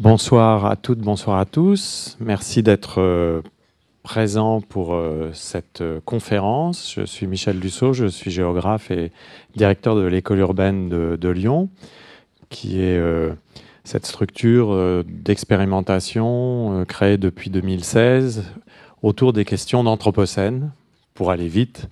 Bonsoir à toutes, bonsoir à tous. Merci d'être euh, présent pour euh, cette euh, conférence. Je suis Michel Dussault, je suis géographe et directeur de l'école urbaine de, Lyon, qui est cette structure d'expérimentation créée depuis 2016 autour des questions d'Anthropocène, pour aller vite,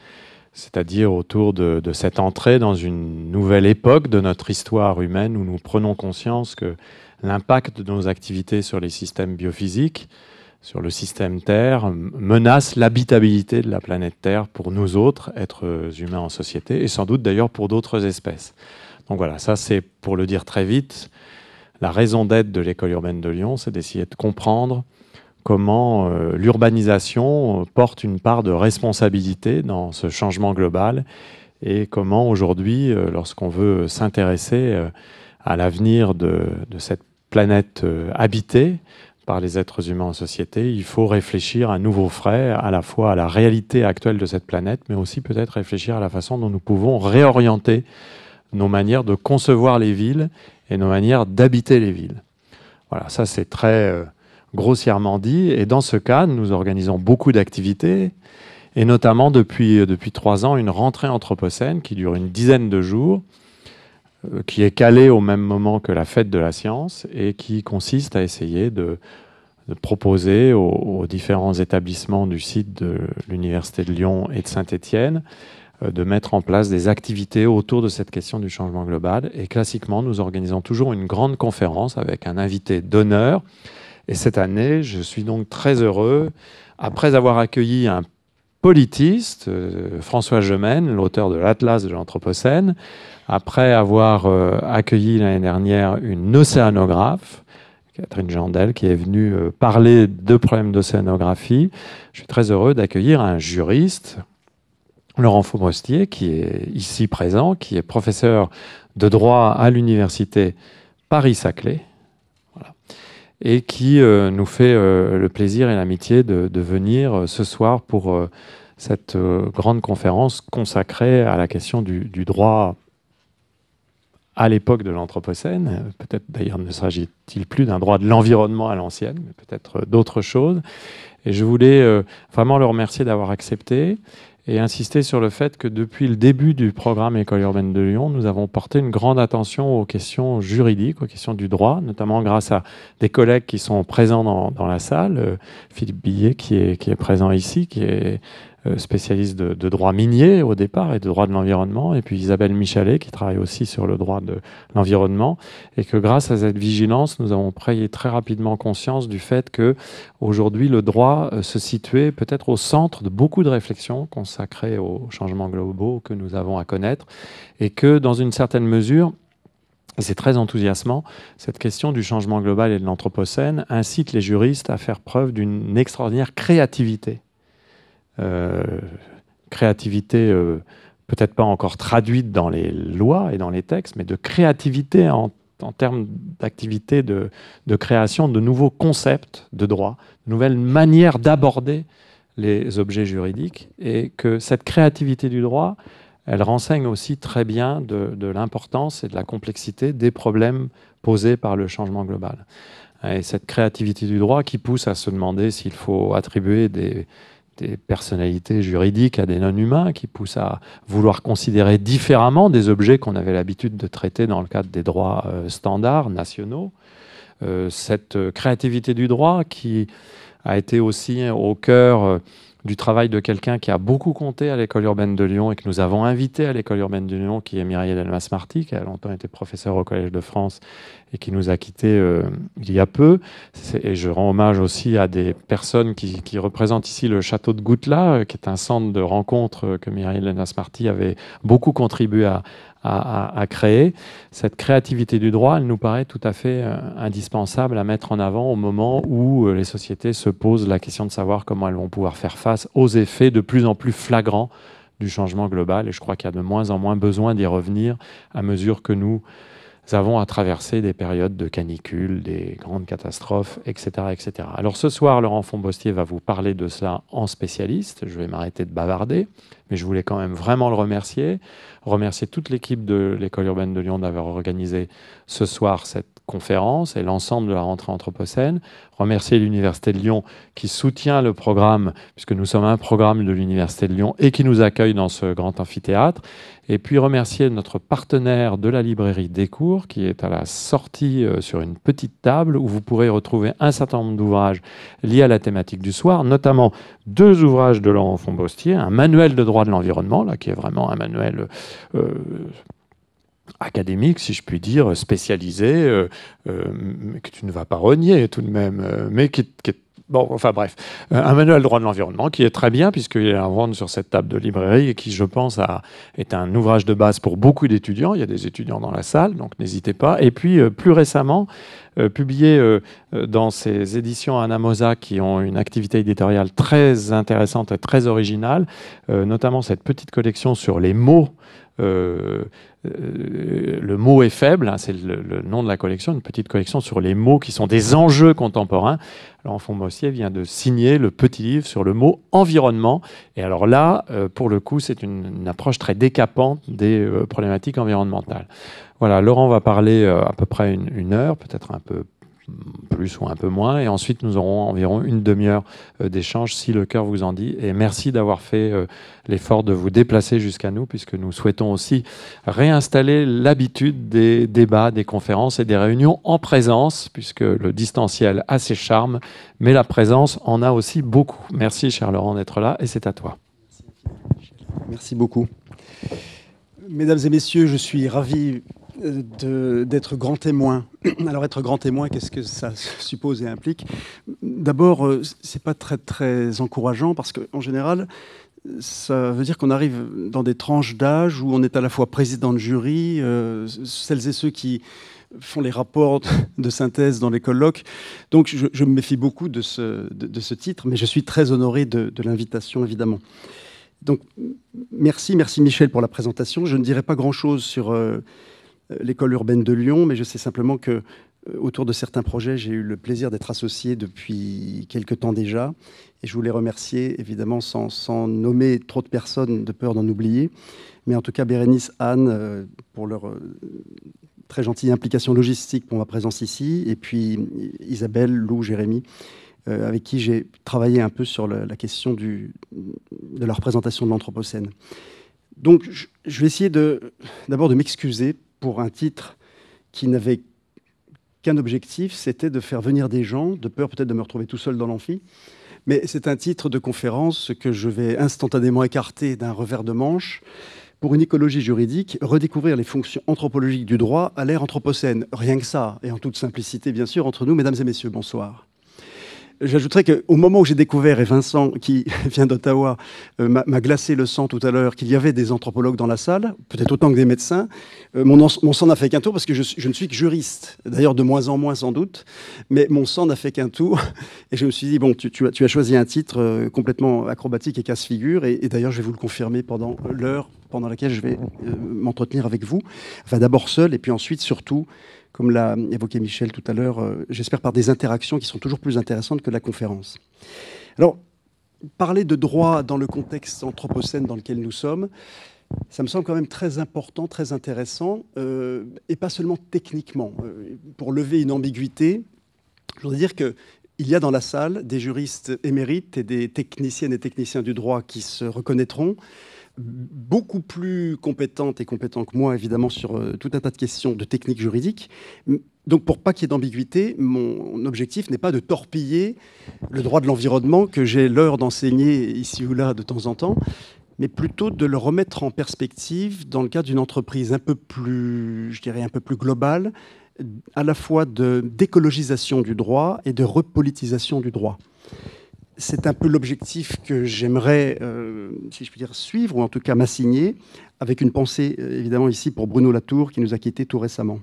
c'est-à-dire autour de, de, cette entrée dans une nouvelle époque de notre histoire humaine où nous prenons conscience que l'impact de nos activités sur les systèmes biophysiques, sur le système Terre, menace l'habitabilité de la planète Terre pour nous autres, êtres humains en société, et sans doute d'ailleurs pour d'autres espèces. Donc voilà, ça c'est pour le dire très vite, la raison d'être de l'école urbaine de Lyon, c'est d'essayer de comprendre comment euh, l'urbanisation euh, porte une part de responsabilité dans ce changement global et comment aujourd'hui, euh, lorsqu'on veut s'intéresser à l'avenir de, de cette planète euh, habitée par les êtres humains en société, il faut réfléchir à nouveau frais, à la fois à la réalité actuelle de cette planète, mais aussi peut-être réfléchir à la façon dont nous pouvons réorienter nos manières de concevoir les villes et nos manières d'habiter les villes. Voilà, ça c'est très euh, grossièrement dit. Et dans ce cas, nous organisons beaucoup d'activités, et notamment depuis, euh, depuis trois ans, une rentrée anthropocène qui dure une dizaine de jours, euh, qui est calé au même moment que la fête de la science et qui consiste à essayer de, proposer aux, différents établissements du site de l'Université de Lyon et de Saint-Étienne euh, de mettre en place des activités autour de cette question du changement global. Et classiquement, nous organisons toujours une grande conférence avec un invité d'honneur. Et cette année, je suis donc très heureux, après avoir accueilli un politiste, euh, François Gemène, l'auteur de l'Atlas de l'Anthropocène, après avoir euh, accueilli l'année dernière une océanographe, Catherine Jandel, qui est venue euh, parler de problèmes d'océanographie, je suis très heureux d'accueillir un juriste, Laurent Faumostier, qui est ici présent, qui est professeur de droit à l'université Paris-Saclay, et qui euh, nous fait le plaisir et l'amitié de, venir ce soir pour cette grande conférence consacrée à la question du droit à l'époque de l'Anthropocène. Peut-être d'ailleurs ne s'agit-il plus d'un droit de l'environnement à l'ancienne, mais peut-être d'autres choses. Et je voulais euh, vraiment le remercier d'avoir accepté et insister sur le fait que depuis le début du programme École urbaine de Lyon, nous avons porté une grande attention aux questions juridiques, aux questions du droit, notamment grâce à des collègues qui sont présents dans, la salle. Euh, Philippe Billet qui est, qui est présent ici, qui est euh, spécialiste de, droit minier au départ et de droit de l'environnement, et puis Isabelle Michalet qui travaille aussi sur le droit de l'environnement, et que grâce à cette vigilance, nous avons pris très rapidement conscience du fait que aujourd'hui le droit euh, se situait peut-être au centre de beaucoup de réflexions consacrées aux changements globaux que nous avons à connaître, et que dans une certaine mesure, et c'est très enthousiasmant, cette question du changement global et de l'anthropocène incite les juristes à faire preuve d'une extraordinaire créativité euh, créativité euh, peut-être pas encore traduite dans les lois et dans les textes, mais de créativité en, termes d'activité de, création de nouveaux concepts de droit, de nouvelles manières d'aborder les objets juridiques, et que cette créativité du droit, elle renseigne aussi très bien de l'importance et de la complexité des problèmes posés par le changement global. Et cette créativité du droit qui pousse à se demander s'il faut attribuer des, des personnalités juridiques à des non-humains qui poussent à vouloir considérer différemment des objets qu'on avait l'habitude de traiter dans le cadre des droits euh, standards nationaux. Euh, cette euh, créativité du droit qui a été aussi au cœur du travail de quelqu'un qui a beaucoup compté à l'école urbaine de Lyon et que nous avons invité à l'école urbaine de Lyon, qui est Myriel Elmas-Marty, qui a longtemps été professeur au Collège de France et qui nous a quittés euh, il y a peu. Et je rends hommage aussi à des personnes qui, représentent ici le château de Goutla, euh, qui est un centre de rencontre euh, que Myriel Elmas-Marty avait beaucoup contribué à, à, créer. Cette créativité du droit, elle nous paraît tout à fait euh, indispensable à mettre en avant au moment où euh, les sociétés se posent la question de savoir comment elles vont pouvoir faire face aux effets de plus en plus flagrants du changement global. Et je crois qu'il y a de moins en moins besoin d'y revenir à mesure que nous nous avons à traverser des périodes de canicule, des grandes catastrophes, etc. etc. Alors ce soir, Laurent Fombostier va vous parler de cela en spécialiste. Je vais m'arrêter de bavarder, mais je voulais quand même vraiment le remercier. Remercier toute l'équipe de l'École urbaine de Lyon d'avoir organisé ce soir cette conférence et l'ensemble de la rentrée anthropocène. Remercier l'Université de Lyon qui soutient le programme, puisque nous sommes un programme de l'Université de Lyon et qui nous accueille dans ce grand amphithéâtre. Et puis remercier notre partenaire de la librairie Descours qui est à la sortie euh, sur une petite table où vous pourrez retrouver un certain nombre d'ouvrages liés à la thématique du soir, notamment deux ouvrages de Laurent Fombostier, un manuel de droit de l'environnement, là qui est vraiment un manuel... Euh, académique, si je puis dire, spécialisé, euh, euh, que tu ne vas pas renier tout de même, euh, mais qui, est Bon, enfin bref, un manuel droit de l'environnement qui est très bien puisqu'il est à vendre sur cette table de librairie et qui, je pense, est un ouvrage de base pour beaucoup d'étudiants. Il y a des étudiants dans la salle, donc n'hésitez pas. Et puis, plus récemment, publié dans ces éditions Anamosa, qui ont une activité éditoriale très intéressante et très originale, notamment cette petite collection sur les mots euh, euh, le mot est faible, hein, c'est le, nom de la collection, une petite collection sur les mots qui sont des enjeux contemporains. Alors, Enfant Mossier vient de signer le petit livre sur le mot environnement. Et alors là, euh, pour le coup, c'est une, approche très décapante des problématiques environnementales. Voilà, Laurent va parler à peu près une, une heure, peut-être un peu plus ou un peu moins. Et ensuite, nous aurons environ une demi-heure euh, d'échange si le cœur vous en dit. Et merci d'avoir fait euh, l'effort de vous déplacer jusqu'à nous, puisque nous souhaitons aussi réinstaller l'habitude des débats, des conférences et des réunions en présence, puisque le distanciel a ses charmes, mais la présence en a aussi beaucoup. Merci, cher Laurent, d'être là, et c'est à toi. Merci beaucoup. Mesdames et messieurs, je suis ravi d'être grand témoin. Alors être grand témoin, qu'est-ce que ça suppose et implique D'abord, euh, c'est pas très très encourageant parce qu'en général, ça veut dire qu'on arrive dans des tranches d'âge où on est à la fois président de jury, euh, celles et ceux qui font les rapports de synthèse dans les colloques. Donc je, me méfie beaucoup de ce, ce, titre, mais je suis très honoré de, l'invitation, évidemment. Donc merci, merci Michel pour la présentation. Je ne dirai pas grand-chose sur... Euh, euh, l'école urbaine de Lyon, mais je sais simplement que euh, autour de certains projets, j'ai eu le plaisir d'être associé depuis quelque temps déjà. Et je voulais remercier, évidemment, sans, nommer trop de personnes de peur d'en oublier, mais en tout cas Bérénice, Anne, euh, pour leur très gentille implication logistique pour ma présence ici, et puis Isabelle, Lou, Jérémy, avec qui j'ai travaillé un peu sur la, question de la représentation de l'Anthropocène. Donc, je, vais essayer d'abord de m'excuser pour un titre qui n'avait qu'un objectif, c'était de faire venir des gens, de peur peut-être de me retrouver tout seul dans l'amphi. Mais c'est un titre de conférence que je vais instantanément écarter d'un revers de manche pour une écologie juridique, redécouvrir les fonctions anthropologiques du droit à l'ère anthropocène. Rien que ça, et en toute simplicité, bien sûr, entre nous, mesdames et messieurs, bonsoir. J'ajouterais qu'au moment où j'ai découvert, et Vincent, qui vient d'Ottawa, euh, m'a glacé le sang tout à l'heure, qu'il y avait des anthropologues dans la salle, peut-être autant que des médecins, euh, mon, sang n'a fait qu'un tour parce que je, ne suis que juriste, d'ailleurs de moins en moins sans doute, mais mon sang n'a fait qu'un tour. Et je me suis dit, bon, tu, as, choisi un titre euh, complètement acrobatique et casse-figure, et, d'ailleurs je vais vous le confirmer pendant l'heure pendant laquelle je vais m'entretenir avec vous, d'abord seul, et puis ensuite surtout comme l'a évoqué Michel tout à l'heure, euh, j'espère par des interactions qui sont toujours plus intéressantes que la conférence. Alors, parler de droit dans le contexte anthropocène dans lequel nous sommes, ça me semble quand même très important, très intéressant, euh, et pas seulement techniquement. Euh, pour lever une ambiguïté, je voudrais dire que il y a dans la salle des juristes émérites et des techniciennes et techniciens du droit qui se reconnaîtront beaucoup plus compétente et compétent que moi, évidemment, sur euh, tout un tas de questions de technique juridique. Donc, pour pas qu'il y ait d'ambiguïté, mon objectif n'est pas de torpiller le droit de l'environnement que j'ai l'heure d'enseigner ici ou là de temps en temps, mais plutôt de le remettre en perspective dans le cadre d'une entreprise un peu plus, je dirais, un peu plus globale, à la fois d'écologisation du droit et de repolitisation du droit c'est un peu l'objectif que j'aimerais, euh, si je puis dire, suivre, ou en tout cas m'assigner, avec une pensée euh, évidemment ici pour Bruno Latour, qui nous a quittés tout récemment.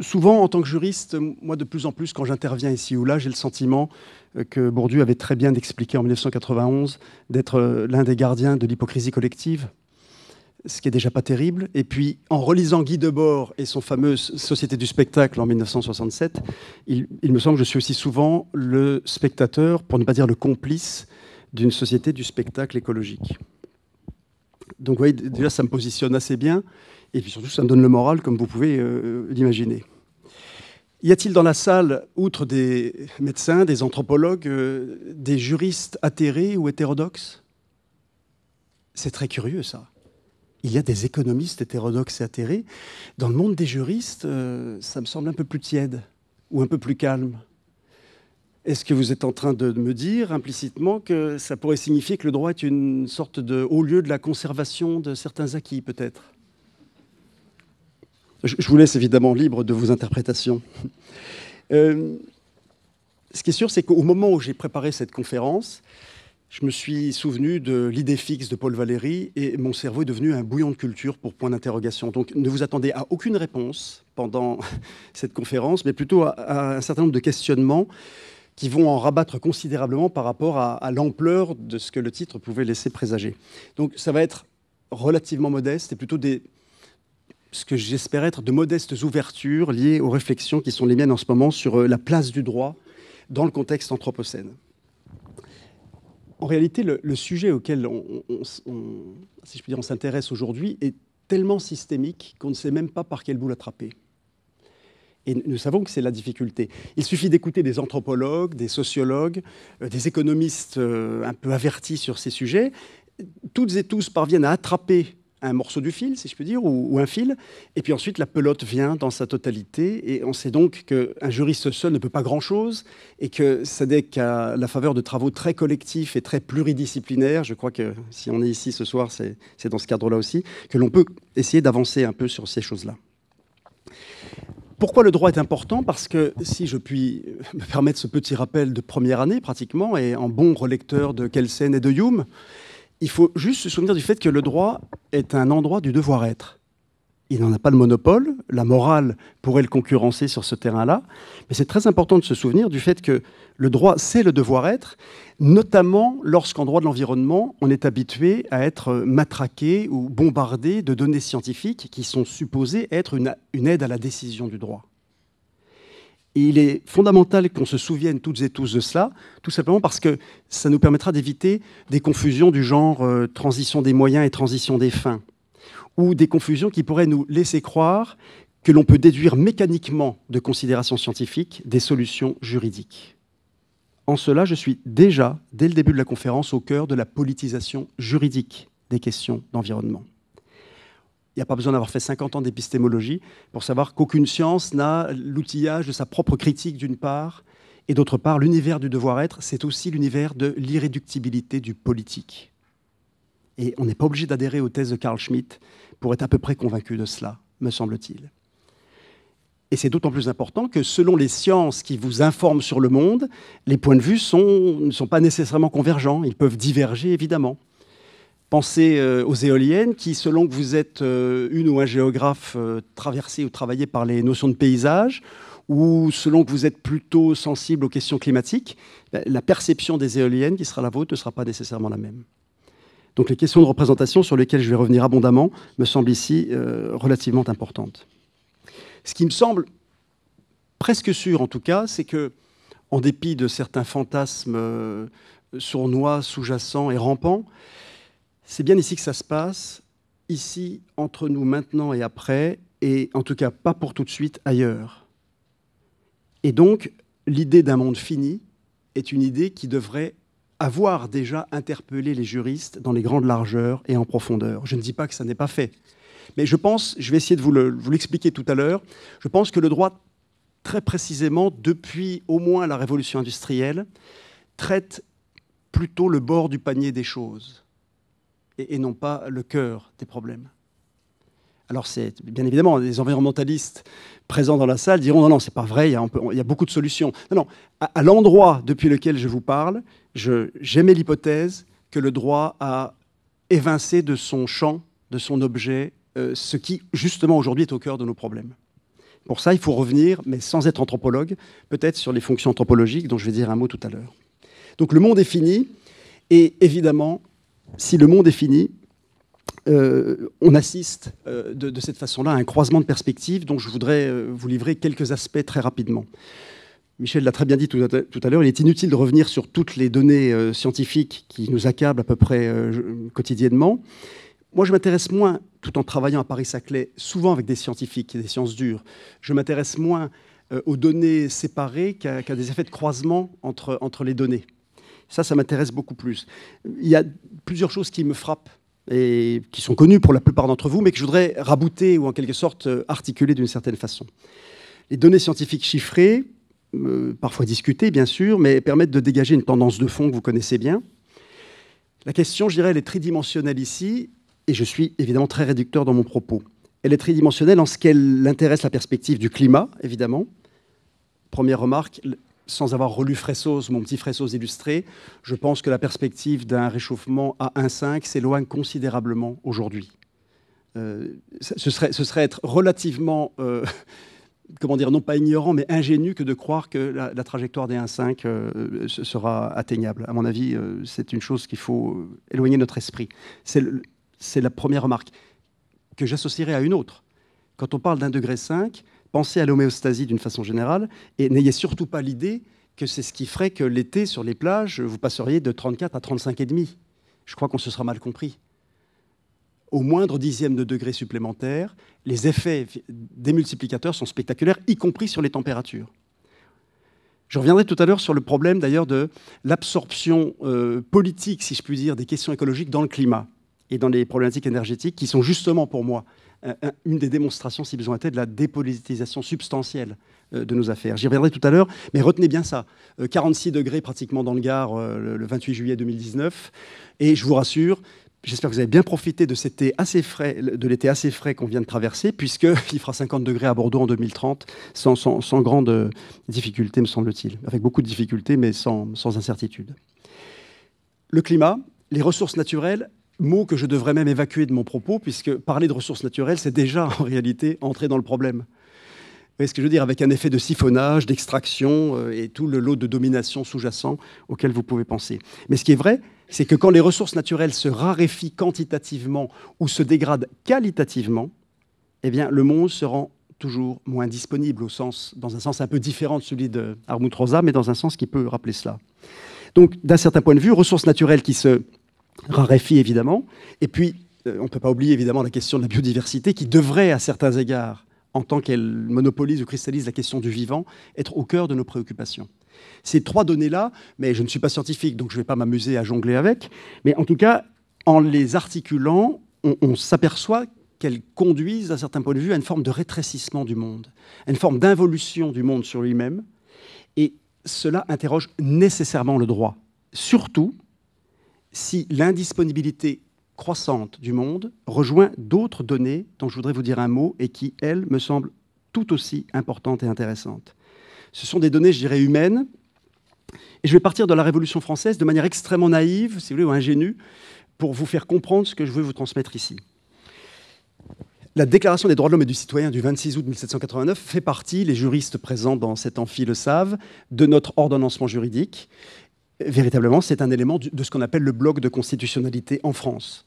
Souvent, en tant que juriste, moi de plus en plus, quand j'interviens ici ou là, j'ai le sentiment euh, que Bourdieu avait très bien expliqué en 1991 d'être l'un des gardiens de l'hypocrisie collective, ce qui est déjà pas terrible. Et puis, en relisant Guy Debord et son fameux Société du spectacle en 1967, il, me semble que je suis aussi souvent le spectateur, pour ne pas dire le complice, d'une société du spectacle écologique. Donc, vous voyez, déjà, ça me positionne assez bien. Et puis surtout, ça me donne le moral, comme vous pouvez euh, l'imaginer. Y a-t-il dans la salle, outre des médecins, des anthropologues, euh, des juristes atterrés ou hétérodoxes C'est très curieux, ça il y a des économistes hétérodoxes et atterrés. Dans le monde des juristes, euh, ça me semble un peu plus tiède ou un peu plus calme. Est-ce que vous êtes en train de me dire implicitement que ça pourrait signifier que le droit est une sorte de haut lieu de la conservation de certains acquis, peut-être je, vous laisse évidemment libre de vos interprétations. Euh, ce qui est sûr, c'est qu'au moment où j'ai préparé cette conférence, je me suis souvenu de l'idée fixe de Paul Valéry et mon cerveau est devenu un bouillon de culture pour point d'interrogation. Donc ne vous attendez à aucune réponse pendant cette conférence, mais plutôt à, un certain nombre de questionnements qui vont en rabattre considérablement par rapport à, l'ampleur de ce que le titre pouvait laisser présager. Donc ça va être relativement modeste et plutôt des, ce que j'espère être de modestes ouvertures liées aux réflexions qui sont les miennes en ce moment sur euh, la place du droit dans le contexte anthropocène en réalité, le, sujet auquel on, s'intéresse aujourd'hui est tellement systémique qu'on ne sait même pas par quel bout l'attraper. Et nous savons que c'est la difficulté. Il suffit d'écouter des anthropologues, des sociologues, euh, des économistes euh, un peu avertis sur ces sujets. Toutes et tous parviennent à attraper un morceau du fil, si je peux dire, ou, un fil. Et puis ensuite, la pelote vient dans sa totalité. Et on sait donc qu'un juriste seul ne peut pas grand-chose et que Sadek a la faveur de travaux très collectifs et très pluridisciplinaires. Je crois que si on est ici ce soir, c'est dans ce cadre-là aussi, que l'on peut essayer d'avancer un peu sur ces choses-là. Pourquoi le droit est important Parce que si je puis me permettre ce petit rappel de première année pratiquement, et en bon relecteur de Kelsen et de Hume, il faut juste se souvenir du fait que le droit est un endroit du devoir être. Il n'en a pas le monopole, la morale pourrait le concurrencer sur ce terrain-là, mais c'est très important de se souvenir du fait que le droit, c'est le devoir être, notamment lorsqu'en droit de l'environnement, on est habitué à être matraqué ou bombardé de données scientifiques qui sont supposées être une, aide à la décision du droit il est fondamental qu'on se souvienne toutes et tous de cela, tout simplement parce que ça nous permettra d'éviter des confusions du genre euh, transition des moyens et transition des fins, ou des confusions qui pourraient nous laisser croire que l'on peut déduire mécaniquement de considérations scientifiques des solutions juridiques. En cela, je suis déjà, dès le début de la conférence, au cœur de la politisation juridique des questions d'environnement il n'y a pas besoin d'avoir fait 50 ans d'épistémologie pour savoir qu'aucune science n'a l'outillage de sa propre critique d'une part, et d'autre part, l'univers du devoir-être, c'est aussi l'univers de l'irréductibilité du politique. Et on n'est pas obligé d'adhérer aux thèses de Carl Schmitt pour être à peu près convaincu de cela, me semble-t-il. Et c'est d'autant plus important que selon les sciences qui vous informent sur le monde, les points de vue ne sont pas nécessairement convergents. Ils peuvent diverger, évidemment. Pensez euh, aux éoliennes qui, selon que vous êtes euh, une ou un géographe euh, traversé ou travaillé par les notions de paysage, ou selon que vous êtes plutôt sensible aux questions climatiques, ben, la perception des éoliennes qui sera la vôtre ne sera pas nécessairement la même. Donc les questions de représentation sur lesquelles je vais revenir abondamment me semblent ici relativement importantes. Ce qui me semble presque sûr en tout cas, c'est que, en dépit de certains fantasmes sournois, sous-jacents et rampants, c'est bien ici que ça se passe, ici, entre nous, maintenant et après, et en tout cas pas pour tout de suite ailleurs. Et donc, l'idée d'un monde fini est une idée qui devrait avoir déjà interpellé les juristes dans les grandes largeurs et en profondeur. Je ne dis pas que ça n'est pas fait. Mais je pense, je vais essayer de vous l'expliquer tout à l'heure, je pense que le droit, très précisément, depuis au moins la révolution industrielle, traite plutôt le bord du panier des choses et, non pas le cœur des problèmes. Alors, c'est bien évidemment, les environnementalistes présents dans la salle diront non, non, c'est pas vrai, il y, a, beaucoup de solutions. Non, non, à, l'endroit depuis lequel je vous parle, j'aimais l'hypothèse que le droit a évincé de son champ, de son objet, euh, ce qui, justement, aujourd'hui est au cœur de nos problèmes. Pour ça, il faut revenir, mais sans être anthropologue, peut-être sur les fonctions anthropologiques, dont je vais dire un mot tout à l'heure. Donc, le monde est fini, et évidemment, si le monde est fini, euh, on assiste euh, de, cette façon-là à un croisement de perspectives dont je voudrais euh, vous livrer quelques aspects très rapidement. Michel l'a très bien dit tout à, l'heure, il est inutile de revenir sur toutes les données scientifiques qui nous accablent à peu près quotidiennement. Moi, je m'intéresse moins, tout en travaillant à Paris-Saclay, souvent avec des scientifiques et des sciences dures, je m'intéresse moins aux données séparées qu'à des effets de croisement entre les données. Ça, ça m'intéresse beaucoup plus. Il y a plusieurs choses qui me frappent et qui sont connues pour la plupart d'entre vous, mais que je voudrais rabouter ou en quelque sorte euh, articuler d'une certaine façon. Les données scientifiques chiffrées, euh, parfois discutées bien sûr, mais permettent de dégager une tendance de fond que vous connaissez bien. La question, je dirais, elle est tridimensionnelle ici, et je suis évidemment très réducteur dans mon propos. Elle est tridimensionnelle en ce qu'elle intéresse la perspective du climat, évidemment. Première remarque, sans avoir relu Fressos, mon petit Fressos illustré, je pense que la perspective d'un réchauffement à 1,5 s'éloigne considérablement aujourd'hui. Euh, ce, serait, être relativement, euh, comment dire, non pas ignorant, mais ingénu que de croire que la, trajectoire des 1,5 euh, sera atteignable. À mon avis, c'est une chose qu'il faut éloigner notre esprit. C'est la première remarque que j'associerai à une autre. Quand on parle d'un degré 5, pensez à l'homéostasie d'une façon générale et n'ayez surtout pas l'idée que c'est ce qui ferait que l'été sur les plages, vous passeriez de 34 à 35,5. Je crois qu'on se sera mal compris. Au moindre dixième de degré supplémentaire, les effets des multiplicateurs sont spectaculaires, y compris sur les températures. Je reviendrai tout à l'heure sur le problème d'ailleurs de l'absorption euh, politique, si je puis dire, des questions écologiques dans le climat et dans les problématiques énergétiques, qui sont justement pour moi une des démonstrations, si besoin était, de la dépolitisation substantielle euh, de nos affaires. J'y reviendrai tout à l'heure, mais retenez bien ça. 46 euh, degrés pratiquement dans le Gard euh, le 28 juillet 2019. Et je vous rassure, J'espère que vous avez bien profité de, l'été assez frais qu'on vient de traverser, puisqu'il fera 50 degrés à Bordeaux en 2030, sans, grande difficulté, me semble-t-il. Avec beaucoup de difficultés, mais sans incertitude. Le climat, les ressources naturelles mot que je devrais même évacuer de mon propos, puisque parler de ressources naturelles, c'est déjà en réalité entrer dans le problème. Vous voyez ce que je veux dire Avec un effet de siphonnage, d'extraction euh, et tout le lot de domination sous-jacent auquel vous pouvez penser. Mais ce qui est vrai, c'est que quand les ressources naturelles se raréfient quantitativement ou se dégradent qualitativement, eh bien, le monde se rend toujours moins disponible dans un sens un peu différent de celui de Rosa, mais dans un sens qui peut rappeler cela. Donc, d'un certain point de vue, ressources naturelles qui se raréfie évidemment. Et puis, euh, on ne peut pas oublier évidemment la question de la biodiversité qui devrait, à certains égards, en tant qu'elle monopolise ou cristallise la question du vivant, être au cœur de nos préoccupations. Ces trois données-là, mais je ne suis pas scientifique, donc je ne vais pas m'amuser à jongler avec, mais en tout cas, en les articulant, on, on s'aperçoit qu'elles conduisent, d'un certain point de vue, à une forme de rétrécissement du monde, à une forme d'involution du monde sur lui-même. Et cela interroge nécessairement le droit, surtout si l'indisponibilité croissante du monde rejoint d'autres données dont je voudrais vous dire un mot et qui, elles, me semblent tout aussi importantes et intéressantes. Ce sont des données, je dirais, humaines. Et je vais partir de la Révolution française de manière extrêmement naïve, si vous voulez, ou ingénue, pour vous faire comprendre ce que je veux vous transmettre ici. La Déclaration des droits de l'homme et du citoyen du 26 août 1789 fait partie, les juristes présents dans cet amphi le savent, de notre ordonnancement juridique véritablement, c'est un élément de ce qu'on appelle le bloc de constitutionnalité en France.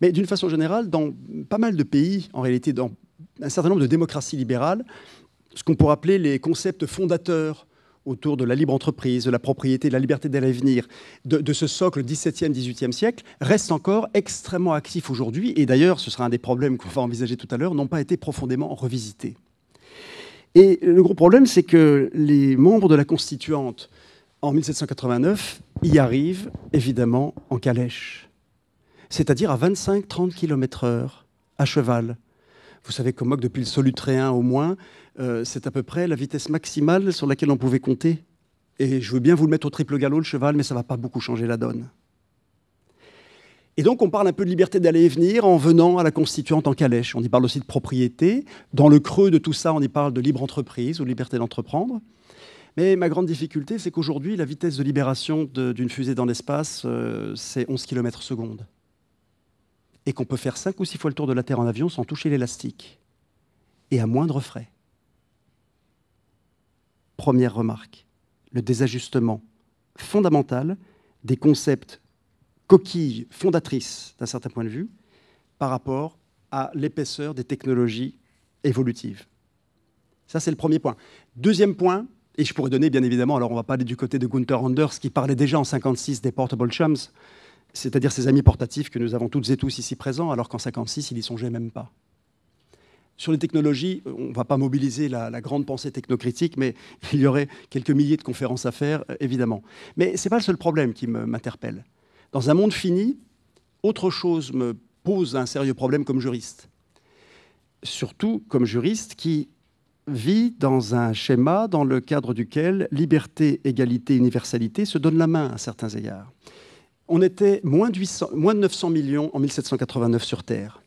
Mais d'une façon générale, dans pas mal de pays, en réalité, dans un certain nombre de démocraties libérales, ce qu'on pourrait appeler les concepts fondateurs autour de la libre entreprise, de la propriété, de la liberté de l'avenir, de, ce socle 17e, 18e siècle, reste encore extrêmement actif aujourd'hui, et d'ailleurs, ce sera un des problèmes qu'on va envisager tout à l'heure, n'ont pas été profondément revisités. Et le gros problème, c'est que les membres de la Constituante, en 1789, il arrive évidemment en calèche, c'est-à-dire à, 25-30 km/h à cheval. Vous savez qu'au que depuis le Solutréen au moins, euh, c'est à peu près la vitesse maximale sur laquelle on pouvait compter. Et je veux bien vous le mettre au triple galop, le cheval, mais ça ne va pas beaucoup changer la donne. Et donc, on parle un peu de liberté d'aller et venir en venant à la constituante en calèche. On y parle aussi de propriété. Dans le creux de tout ça, on y parle de libre entreprise ou liberté d'entreprendre. Mais ma grande difficulté, c'est qu'aujourd'hui, la vitesse de libération d'une fusée dans l'espace, euh, c'est 11 km seconde. Et qu'on peut faire 5 ou 6 fois le tour de la Terre en avion sans toucher l'élastique. Et à moindre frais. Première remarque, le désajustement fondamental des concepts coquilles fondatrices, d'un certain point de vue, par rapport à l'épaisseur des technologies évolutives. Ça, c'est le premier point. Deuxième point, et je pourrais donner, bien évidemment, alors on ne va pas aller du côté de Gunther Anders, qui parlait déjà en 56 des portable chums, c'est-à-dire ces amis portatifs que nous avons toutes et tous ici présents, alors qu'en 56, il y songeait même pas. Sur les technologies, on ne va pas mobiliser la, la, grande pensée technocritique, mais il y aurait quelques milliers de conférences à faire, euh, évidemment. Mais ce n'est pas le seul problème qui m'interpelle. Dans un monde fini, autre chose me pose un sérieux problème comme juriste. Surtout comme juriste qui vit dans un schéma dans le cadre duquel liberté, égalité, universalité se donnent la main à certains égards. On était moins de, moins 900 millions en 1789 sur Terre.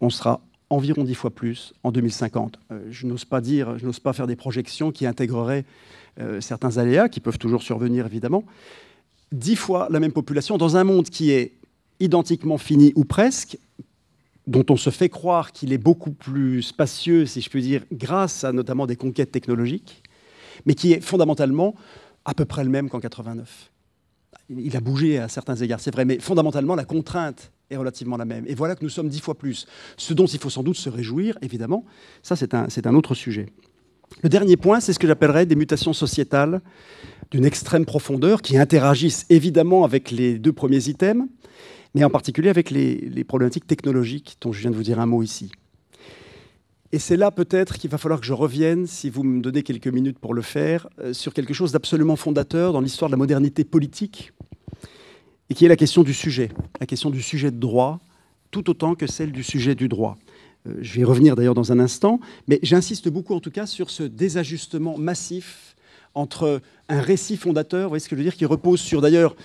On sera environ dix fois plus en 2050. Euh, je n'ose pas dire, je n'ose pas faire des projections qui intégreraient euh, certains aléas qui peuvent toujours survenir évidemment. Dix fois la même population dans un monde qui est identiquement fini ou presque dont on se fait croire qu'il est beaucoup plus spacieux, si je puis dire, grâce à notamment des conquêtes technologiques, mais qui est fondamentalement à peu près le même qu'en 89. Il a bougé à certains égards, c'est vrai, mais fondamentalement, la contrainte est relativement la même. Et voilà que nous sommes dix fois plus. Ce dont il faut sans doute se réjouir, évidemment, ça c'est un, un autre sujet. Le dernier point, c'est ce que j'appellerais des mutations sociétales d'une extrême profondeur qui interagissent évidemment avec les deux premiers items, mais en particulier avec les, problématiques technologiques dont je viens de vous dire un mot ici. Et c'est là peut-être qu'il va falloir que je revienne, si vous me donnez quelques minutes pour le faire, euh, sur quelque chose d'absolument fondateur dans l'histoire de la modernité politique, et qui est la question du sujet, la question du sujet de droit, tout autant que celle du sujet du droit. Euh, je vais y revenir d'ailleurs dans un instant, mais j'insiste beaucoup en tout cas sur ce désajustement massif entre un récit fondateur, vous voyez ce que je veux dire, qui repose sur d'ailleurs,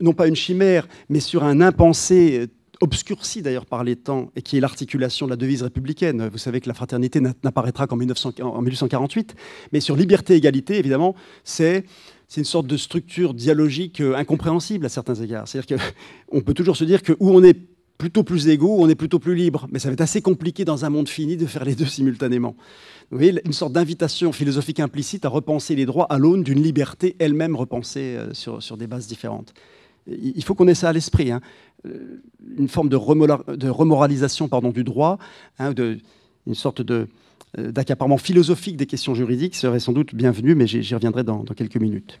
non pas une chimère, mais sur un impensé euh, obscurci d'ailleurs par les temps, et qui est l'articulation de la devise républicaine. Vous savez que la fraternité n'apparaîtra qu'en 1848, mais sur liberté, égalité, évidemment, c'est c'est une sorte de structure dialogique euh, incompréhensible à certains égards. C'est-à-dire qu'on peut toujours se dire que où on est plutôt plus égaux, ou on est plutôt plus libre, mais ça va être assez compliqué dans un monde fini de faire les deux simultanément une sorte d'invitation philosophique implicite à repenser les droits à l'aune d'une liberté elle-même repensée euh, sur, des bases différentes. Il faut qu'on ait ça à l'esprit. Hein. Euh, une forme de, remoralisation du droit, hein, une sorte euh, d'accaparement philosophique des questions juridiques serait sans doute bienvenue, mais j'y reviendrai dans quelques minutes.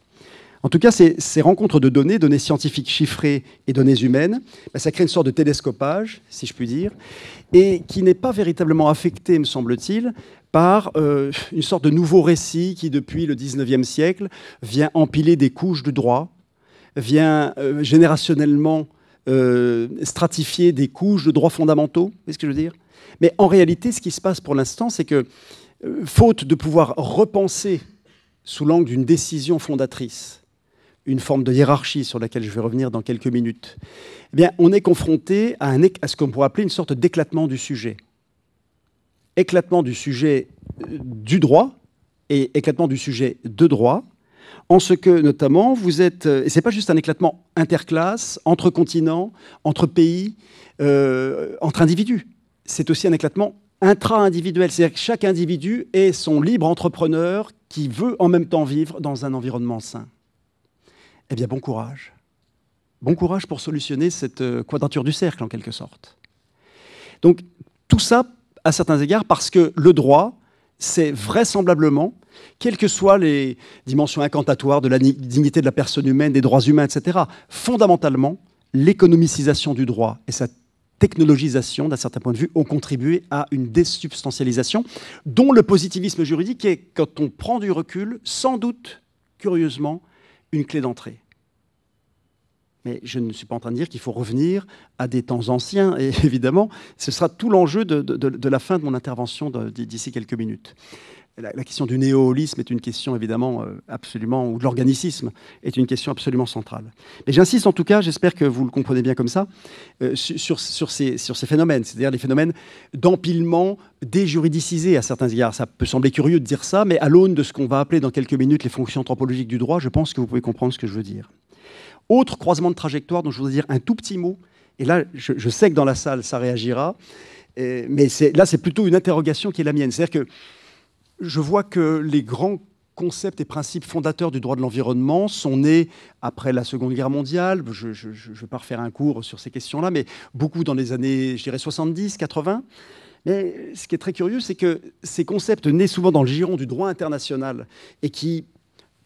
En tout cas, ces, rencontres de données, données scientifiques chiffrées et données humaines, bah, ça crée une sorte de télescopage, si je puis dire, et qui n'est pas véritablement affecté, me semble-t-il, par euh, une sorte de nouveau récit qui, depuis le 19e siècle, vient empiler des couches de droits, vient euh, générationnellement euh, stratifier des couches de droits fondamentaux, vous ce que je veux dire Mais en réalité, ce qui se passe pour l'instant, c'est que, faute de pouvoir repenser sous l'angle d'une décision fondatrice, une forme de hiérarchie sur laquelle je vais revenir dans quelques minutes, eh bien, on est confronté à, ce qu'on pourrait appeler une sorte d'éclatement du sujet. Éclatement du sujet euh, du droit et éclatement du sujet de droit, en ce que notamment vous êtes, euh, et ce n'est pas juste un éclatement interclasse, entre continents, entre pays, euh, entre individus, c'est aussi un éclatement intra-individuel, c'est-à-dire que chaque individu est son libre entrepreneur qui veut en même temps vivre dans un environnement sain. Eh bien, bon courage. Bon courage pour solutionner cette euh, quadrature du cercle, en quelque sorte. Donc, tout ça, à certains égards, parce que le droit, c'est vraisemblablement, quelles que soient les dimensions incantatoires de la dignité de la personne humaine, des droits humains, etc., fondamentalement, l'économicisation du droit et sa technologisation, d'un certain point de vue, ont contribué à une désubstantialisation dont le positivisme juridique est, quand on prend du recul, sans doute, curieusement, une clé d'entrée. Mais je ne suis pas en train de dire qu'il faut revenir à des temps anciens. Et évidemment, ce sera tout l'enjeu de, la fin de mon intervention d'ici quelques minutes. La, question du néoholisme est une question évidemment euh, absolument, ou de l'organicisme est une question absolument centrale. Mais j'insiste en tout cas, j'espère que vous le comprenez bien comme ça, euh, sur, ces, sur ces phénomènes, c'est-à-dire les phénomènes d'empilement déjuridicisé à certains égards. Ça peut sembler curieux de dire ça, mais à l'aune de ce qu'on va appeler dans quelques minutes les fonctions anthropologiques du droit, je pense que vous pouvez comprendre ce que je veux dire. Autre croisement de trajectoire dont je voudrais dire un tout petit mot, et là je, sais que dans la salle ça réagira, mais là c'est plutôt une interrogation qui est la mienne. C'est-à-dire que je vois que les grands concepts et principes fondateurs du droit de l'environnement sont nés après la Seconde Guerre mondiale. Je ne vais pas refaire un cours sur ces questions-là, mais beaucoup dans les années, je dirais, 70, 80. Mais ce qui est très curieux, c'est que ces concepts naissent souvent dans le giron du droit international et qui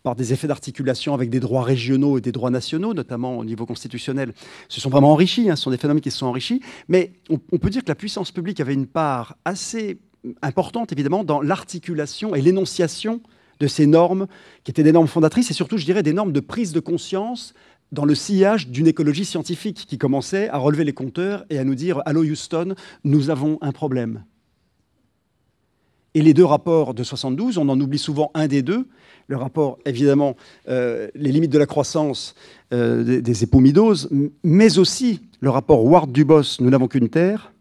par des effets d'articulation avec des droits régionaux et des droits nationaux, notamment au niveau constitutionnel, Ce sont vraiment enrichis. Hein, ce sont des phénomènes qui sont enrichis. Mais on, on peut dire que la puissance publique avait une part assez importante, évidemment, dans l'articulation et l'énonciation de ces normes, qui étaient des normes fondatrices et surtout, je dirais, des normes de prise de conscience dans le sillage d'une écologie scientifique qui commençait à relever les compteurs et à nous dire Allô Houston, nous avons un problème. Et les deux rapports de 72, on en oublie souvent un des deux. Le rapport, évidemment, euh, les limites de la croissance euh, des, épomidoses, mais aussi le rapport Ward-Dubos, Nous n'avons qu'une terre,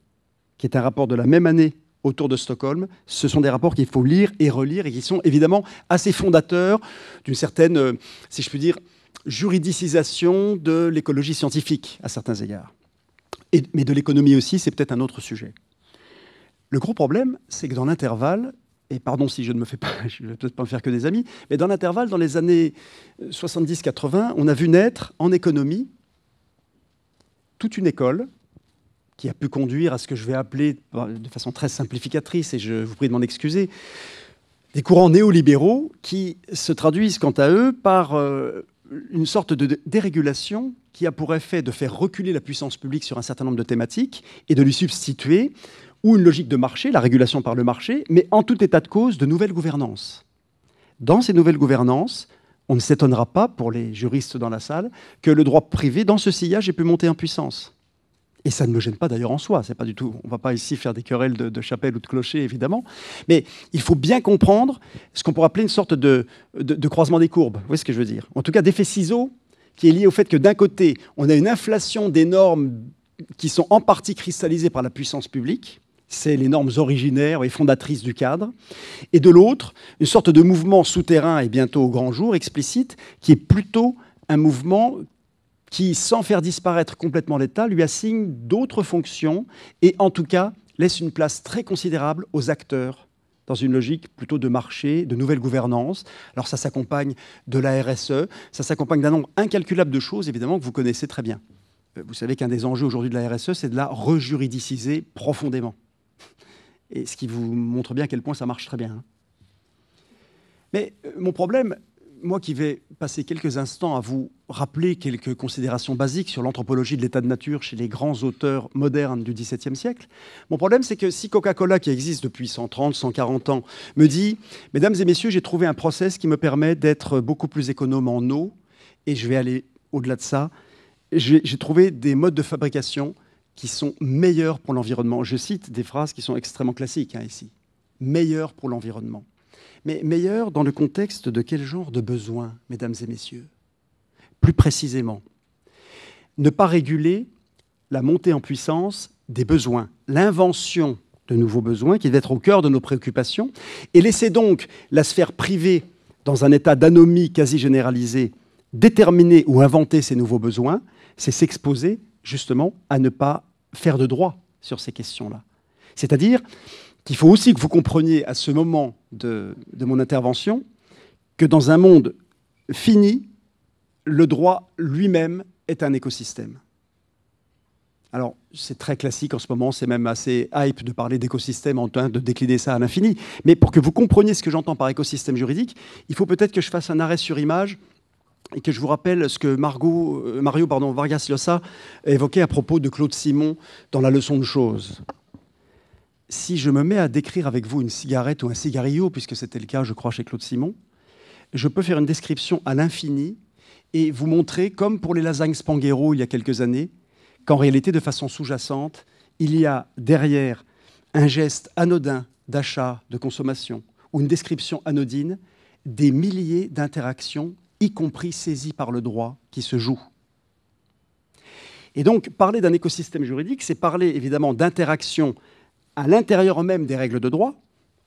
qui est un rapport de la même année autour de Stockholm. Ce sont des rapports qu'il faut lire et relire et qui sont évidemment assez fondateurs d'une certaine, euh, si je puis dire, juridicisation de l'écologie scientifique à certains égards. mais de l'économie aussi, c'est peut-être un autre sujet. Le gros problème, c'est que dans l'intervalle, et pardon si je ne me fais pas, je ne vais pas me faire que des amis, mais dans l'intervalle, dans les années 70-80, euh, on a vu naître en économie toute une école qui a pu conduire à ce que je vais appeler bah, de façon très simplificatrice, et je vous prie de m'en excuser, des courants néolibéraux qui se traduisent quant à eux par euh, une sorte de dérégulation qui a pour effet de faire reculer la puissance publique sur un certain nombre de thématiques et de lui substituer ou une logique de marché, la régulation par le marché, mais en tout état de cause, de nouvelles gouvernances. Dans ces nouvelles gouvernances, on ne s'étonnera pas, pour les juristes dans la salle, que le droit privé, dans ce sillage, ait pu monter en puissance. Et ça ne me gêne pas d'ailleurs en soi, c'est pas du tout. On va pas ici faire des querelles de, chapelle ou de clocher, évidemment. Mais il faut bien comprendre ce qu'on pourrait appeler une sorte de, croisement des courbes. Vous voyez ce que je veux dire En tout cas, d'effet ciseaux qui est lié au fait que d'un côté, on a une inflation des normes qui sont en partie cristallisées par la puissance publique, c'est les normes originaires et fondatrices du cadre, et de l'autre, une sorte de mouvement souterrain et bientôt au grand jour, explicite, qui est plutôt un mouvement qui, sans faire disparaître complètement l'État, lui assigne d'autres fonctions et en tout cas laisse une place très considérable aux acteurs dans une logique plutôt de marché, de nouvelle gouvernance. Alors ça s'accompagne de la RSE, ça s'accompagne d'un nombre incalculable de choses, évidemment, que vous connaissez très bien. Vous savez qu'un des enjeux aujourd'hui de la RSE, c'est de la rejuridiciser profondément. Et ce qui vous montre bien à quel point ça marche très bien. Hein. Mais euh, mon problème, moi qui vais passer quelques instants à vous rappeler quelques considérations basiques sur l'anthropologie de l'état de nature chez les grands auteurs modernes du XVIIe siècle, mon problème c'est que si Coca-Cola, qui existe depuis 130, 140 ans, me dit « Mesdames et messieurs, j'ai trouvé un process qui me permet d'être beaucoup plus économe en eau, et je vais aller au-delà de ça, j'ai trouvé des modes de fabrication qui sont meilleurs pour l'environnement. Je cite des phrases qui sont extrêmement classiques hein, ici. Meilleurs pour l'environnement. Mais meilleurs dans le contexte de quel genre de besoins, mesdames et messieurs Plus précisément, ne pas réguler la montée en puissance des besoins, l'invention de nouveaux besoins qui doit être au cœur de nos préoccupations, et laisser donc la sphère privée dans un état d'anomie quasi généralisée déterminer ou inventer ces nouveaux besoins, c'est s'exposer justement à ne pas faire de droit sur ces questions-là. C'est-à-dire qu'il faut aussi que vous compreniez à ce moment de, mon intervention que dans un monde fini, le droit lui-même est un écosystème. Alors, c'est très classique en ce moment, c'est même assez hype de parler d'écosystème en train de décliner ça à l'infini. Mais pour que vous compreniez ce que j'entends par écosystème juridique, il faut peut-être que je fasse un arrêt sur image et que je vous rappelle ce que Margot, euh, Mario pardon, Vargas Llosa évoquait à propos de Claude Simon dans La leçon de choses. Si je me mets à décrire avec vous une cigarette ou un cigarillo, puisque c'était le cas, je crois, chez Claude Simon, je peux faire une description à l'infini et vous montrer, comme pour les lasagnes Spanghero il y a quelques années, qu'en réalité, de façon sous-jacente, il y a derrière un geste anodin d'achat, de consommation, ou une description anodine, des milliers d'interactions y compris saisi par le droit qui se joue. Et donc, parler d'un écosystème juridique, c'est parler évidemment d'interaction à l'intérieur même des règles de droit,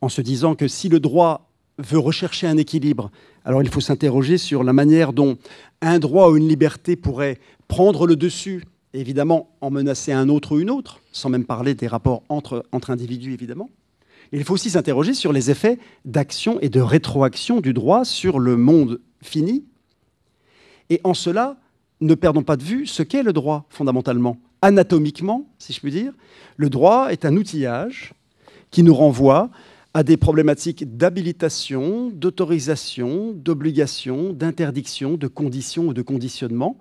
en se disant que si le droit veut rechercher un équilibre, alors il faut s'interroger sur la manière dont un droit ou une liberté pourrait prendre le dessus, évidemment en menacer un autre ou une autre, sans même parler des rapports entre, entre individus, évidemment. Il faut aussi s'interroger sur les effets d'action et de rétroaction du droit sur le monde fini. Et en cela, ne perdons pas de vue ce qu'est le droit, fondamentalement. Anatomiquement, si je puis dire, le droit est un outillage qui nous renvoie à des problématiques d'habilitation, d'autorisation, d'obligation, d'interdiction, de condition ou de conditionnement.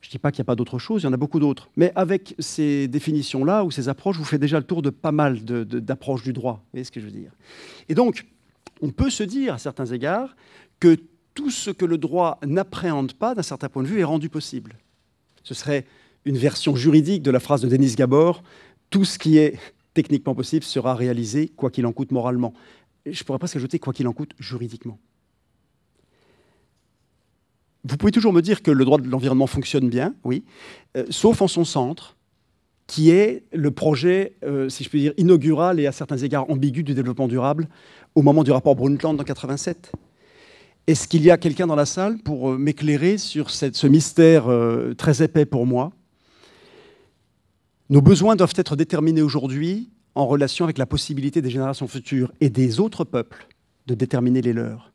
Je ne dis pas qu'il n'y a pas d'autre chose, il y en a beaucoup d'autres. Mais avec ces définitions-là ou ces approches, vous faites déjà le tour de pas mal d'approches du droit. Vous voyez ce que je veux dire Et donc, on peut se dire à certains égards que tout ce que le droit n'appréhende pas, d'un certain point de vue, est rendu possible. Ce serait une version juridique de la phrase de Denis Gabor, tout ce qui est techniquement possible sera réalisé quoi qu'il en coûte moralement. Je pourrais presque ajouter quoi qu'il en coûte juridiquement. Vous pouvez toujours me dire que le droit de l'environnement fonctionne bien, oui, euh, sauf en son centre, qui est le projet, euh, si je puis dire, inaugural et à certains égards ambigu du développement durable au moment du rapport Brundtland en 1987. Est-ce qu'il y a quelqu'un dans la salle pour euh, m'éclairer sur ce mystère euh, très épais pour moi Nos besoins doivent être déterminés aujourd'hui en relation avec la possibilité des générations futures et des autres peuples de déterminer les leurs.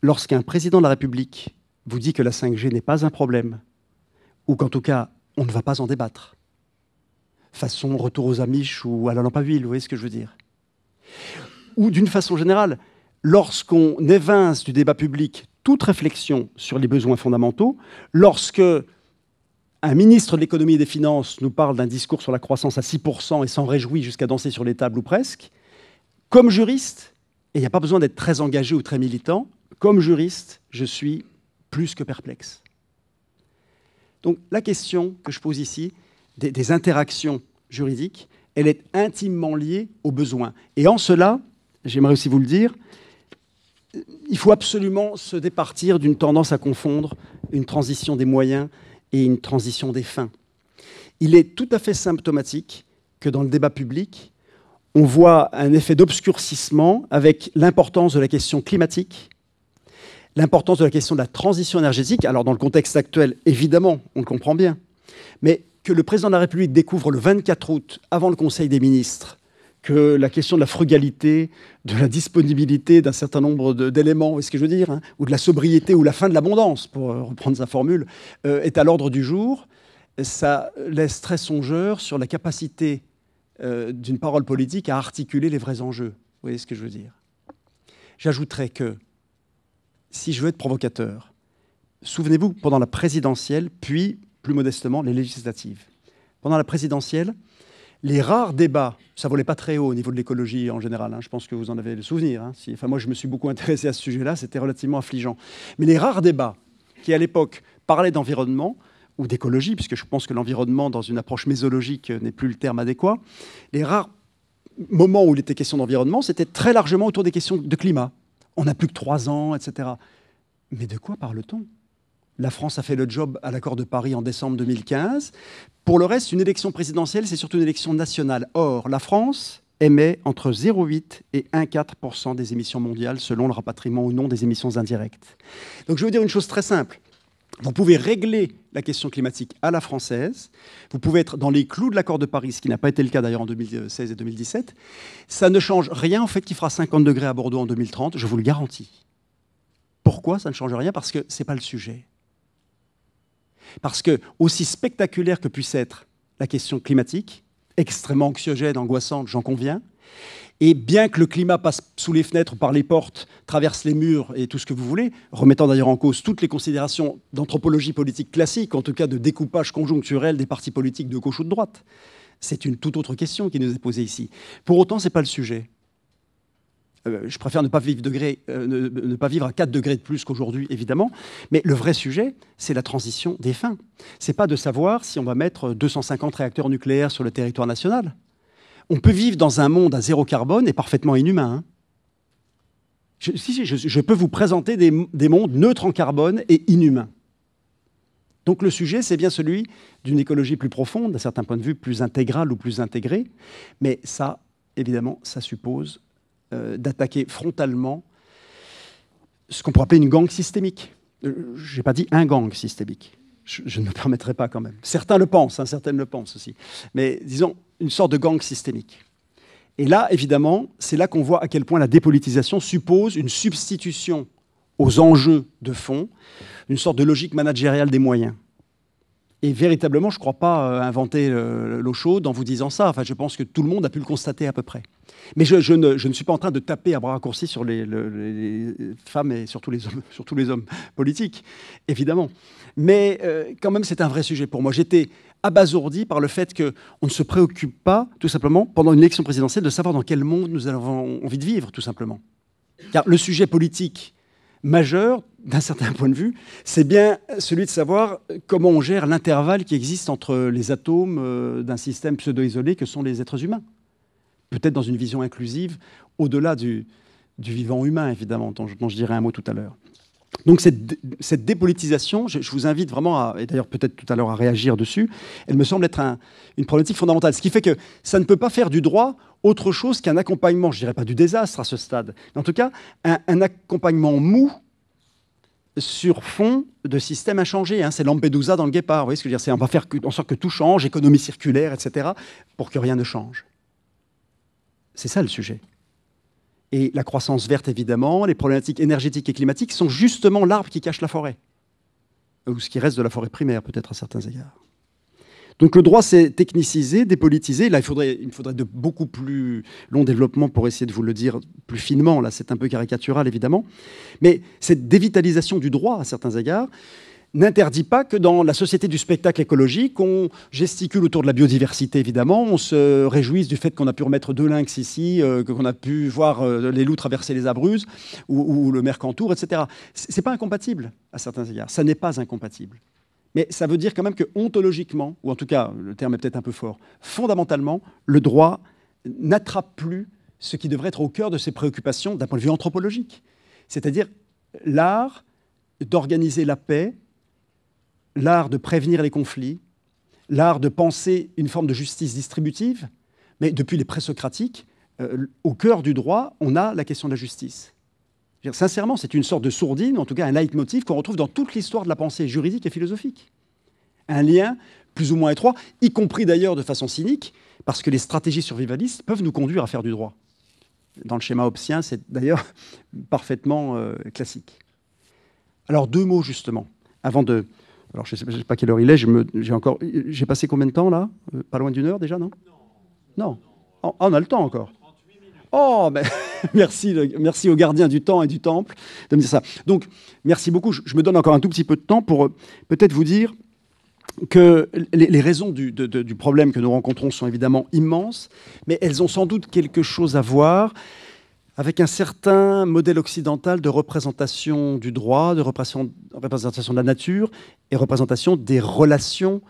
Lorsqu'un président de la République vous dit que la 5G n'est pas un problème, ou qu'en tout cas, on ne va pas en débattre, façon retour aux Amish ou à la Lampaville, vous voyez ce que je veux dire Ou d'une façon générale, lorsqu'on évince du débat public toute réflexion sur les besoins fondamentaux, lorsque un ministre de l'économie et des finances nous parle d'un discours sur la croissance à 6% et s'en réjouit jusqu'à danser sur les tables ou presque, comme juriste, et il n'y a pas besoin d'être très engagé ou très militant, comme juriste, je suis plus que perplexe. Donc la question que je pose ici des, des interactions juridiques, elle est intimement liée aux besoins. Et en cela, j'aimerais aussi vous le dire, il faut absolument se départir d'une tendance à confondre une transition des moyens et une transition des fins. Il est tout à fait symptomatique que dans le débat public, on voit un effet d'obscurcissement avec l'importance de la question climatique, l'importance de la question de la transition énergétique. Alors dans le contexte actuel, évidemment, on le comprend bien. Mais que le président de la République découvre le 24 août, avant le Conseil des ministres, que la question de la frugalité, de la disponibilité d'un certain nombre d'éléments, est ce que je veux dire, hein, ou de la sobriété ou la fin de l'abondance, pour euh, reprendre sa formule, euh, est à l'ordre du jour, ça laisse très songeur sur la capacité euh, d'une parole politique à articuler les vrais enjeux. Vous voyez ce que je veux dire J'ajouterais que, si je veux être provocateur, souvenez-vous, pendant la présidentielle, puis, plus modestement, les législatives, pendant la présidentielle, les rares débats, ça volait pas très haut au niveau de l'écologie en général, hein, je pense que vous en avez le souvenir, hein, enfin moi je me suis beaucoup intéressé à ce sujet-là, c'était relativement affligeant, mais les rares débats qui à l'époque parlaient d'environnement ou d'écologie, puisque je pense que l'environnement dans une approche mésologique n'est plus le terme adéquat, les rares moments où il était question d'environnement, c'était très largement autour des questions de climat. On n'a plus que trois ans, etc. Mais de quoi parle-t-on la France a fait le job à l'accord de Paris en décembre 2015. Pour le reste, une élection présidentielle, c'est surtout une élection nationale. Or, la France émet entre 0,8 et 1,4% des émissions mondiales, selon le rapatriement ou non des émissions indirectes. Donc je veux dire une chose très simple. Vous pouvez régler la question climatique à la française, vous pouvez être dans les clous de l'accord de Paris, ce qui n'a pas été le cas d'ailleurs en 2016 et 2017. Ça ne change rien en fait qu'il fera 50 degrés à Bordeaux en 2030, je vous le garantis. Pourquoi ça ne change rien Parce que ce n'est pas le sujet. Parce que, aussi spectaculaire que puisse être la question climatique, extrêmement anxiogène, angoissante, j'en conviens, et bien que le climat passe sous les fenêtres, par les portes, traverse les murs et tout ce que vous voulez, remettant d'ailleurs en cause toutes les considérations d'anthropologie politique classique, en tout cas de découpage conjoncturel des partis politiques de gauche ou de droite, c'est une toute autre question qui nous est posée ici. Pour autant, ce n'est pas le sujet. Euh, je préfère ne pas, vivre euh, à 4 degrés de plus qu'aujourd'hui, évidemment. Mais le vrai sujet, c'est la transition des fins. Ce n'est pas de savoir si on va mettre 250 réacteurs nucléaires sur le territoire national. On peut vivre dans un monde à zéro carbone et parfaitement inhumain. Hein. Je, si, je, peux vous présenter des, des mondes neutres en carbone et inhumains. Donc le sujet, c'est bien celui d'une écologie plus profonde, d'un certain point de vue plus intégrale ou plus intégrée. Mais ça, évidemment, ça suppose euh, d'attaquer frontalement ce qu'on pourrait appeler une gang systémique. Euh, je n'ai pas dit un gang systémique. Je, ne me permettrai pas quand même. Certains le pensent, certains certaines le pensent aussi. Mais disons, une sorte de gang systémique. Et là, évidemment, c'est là qu'on voit à quel point la dépolitisation suppose une substitution aux enjeux de fond, une sorte de logique managériale des moyens. Et véritablement, je ne crois pas euh, inventer euh, l'eau chaude en vous disant ça. Enfin, je pense que tout le monde a pu le constater à peu près. Mais je, ne, suis pas en train de taper à bras raccourcis sur les, femmes et surtout les hommes, les hommes politiques, évidemment. Mais euh, quand même, c'est un vrai sujet pour moi. J'étais abasourdi par le fait qu'on ne se préoccupe pas, tout simplement, pendant une élection présidentielle, de savoir dans quel monde nous avons envie de vivre, tout simplement. Car le sujet politique majeur d'un certain point de vue, c'est bien celui de savoir comment on gère l'intervalle qui existe entre les atomes euh, d'un système pseudo-isolé que sont les êtres humains. Peut-être dans une vision inclusive, au-delà du, du, vivant humain, évidemment, dont je, dirai un mot tout à l'heure. Donc cette, cette dépolitisation, je, vous invite vraiment, à, et d'ailleurs peut-être tout à l'heure à réagir dessus, elle me semble être une problématique fondamentale. Ce qui fait que ça ne peut pas faire du droit autre chose qu'un accompagnement, je dirais pas du désastre à ce stade, mais en tout cas un accompagnement mou sur fond de système à changer. Hein. C'est Lampedusa dans le guépard. Vous ce que je veux dire C'est on va faire en sorte que tout change, économie circulaire, etc., pour que rien ne change. C'est ça le sujet. Et la croissance verte, évidemment, les problématiques énergétiques et climatiques sont justement l'arbre qui cache la forêt, ou ce qui reste de la forêt primaire, peut-être à certains égards. Donc le droit s'est technicisé, dépolitisé. Là, il faudrait, faudrait de beaucoup plus longs développements pour essayer de vous le dire plus finement. Là, c'est un peu caricatural, évidemment. Mais cette dévitalisation du droit, à certains égards, n'interdit pas que dans la société du spectacle écologique, on gesticule autour de la biodiversité, évidemment, on se réjouisse du fait qu'on a pu remettre deux lynx ici, euh, qu'on a pu voir euh, les loups traverser les Abruzzes ou, le Mercantour, etc. Ce n'est pas incompatible à certains égards, ça n'est pas incompatible. Mais ça veut dire quand même que ontologiquement, ou en tout cas, le terme est peut-être un peu fort, fondamentalement, le droit n'attrape plus ce qui devrait être au cœur de ses préoccupations d'un point de vue anthropologique, c'est-à-dire l'art d'organiser la paix, l'art de prévenir les conflits, l'art de penser une forme de justice distributive, mais depuis les présocratiques, euh, au cœur du droit, on a la question de la justice. Sincèrement, c'est une sorte de sourdine, en tout cas un leitmotiv qu'on retrouve dans toute l'histoire de la pensée juridique et philosophique. Un lien plus ou moins étroit, y compris d'ailleurs de façon cynique, parce que les stratégies survivalistes peuvent nous conduire à faire du droit. Dans le schéma hobbesien, c'est d'ailleurs parfaitement euh, classique. Alors deux mots justement, avant de... Alors je ne sais, pas quelle heure il est, j'ai encore... J'ai passé combien de temps là euh, Pas loin d'une heure déjà, non Non. Oh, on a le temps encore. Oh, merci, merci aux gardiens du temps et du temple de me dire ça. Donc, merci beaucoup. Je, me donne encore un tout petit peu de temps pour euh, peut-être vous dire que les, raisons du, problème que nous rencontrons sont évidemment immenses, mais elles ont sans doute quelque chose à voir avec un certain modèle occidental de représentation du droit, de représentation, représentation de la nature et représentation des relations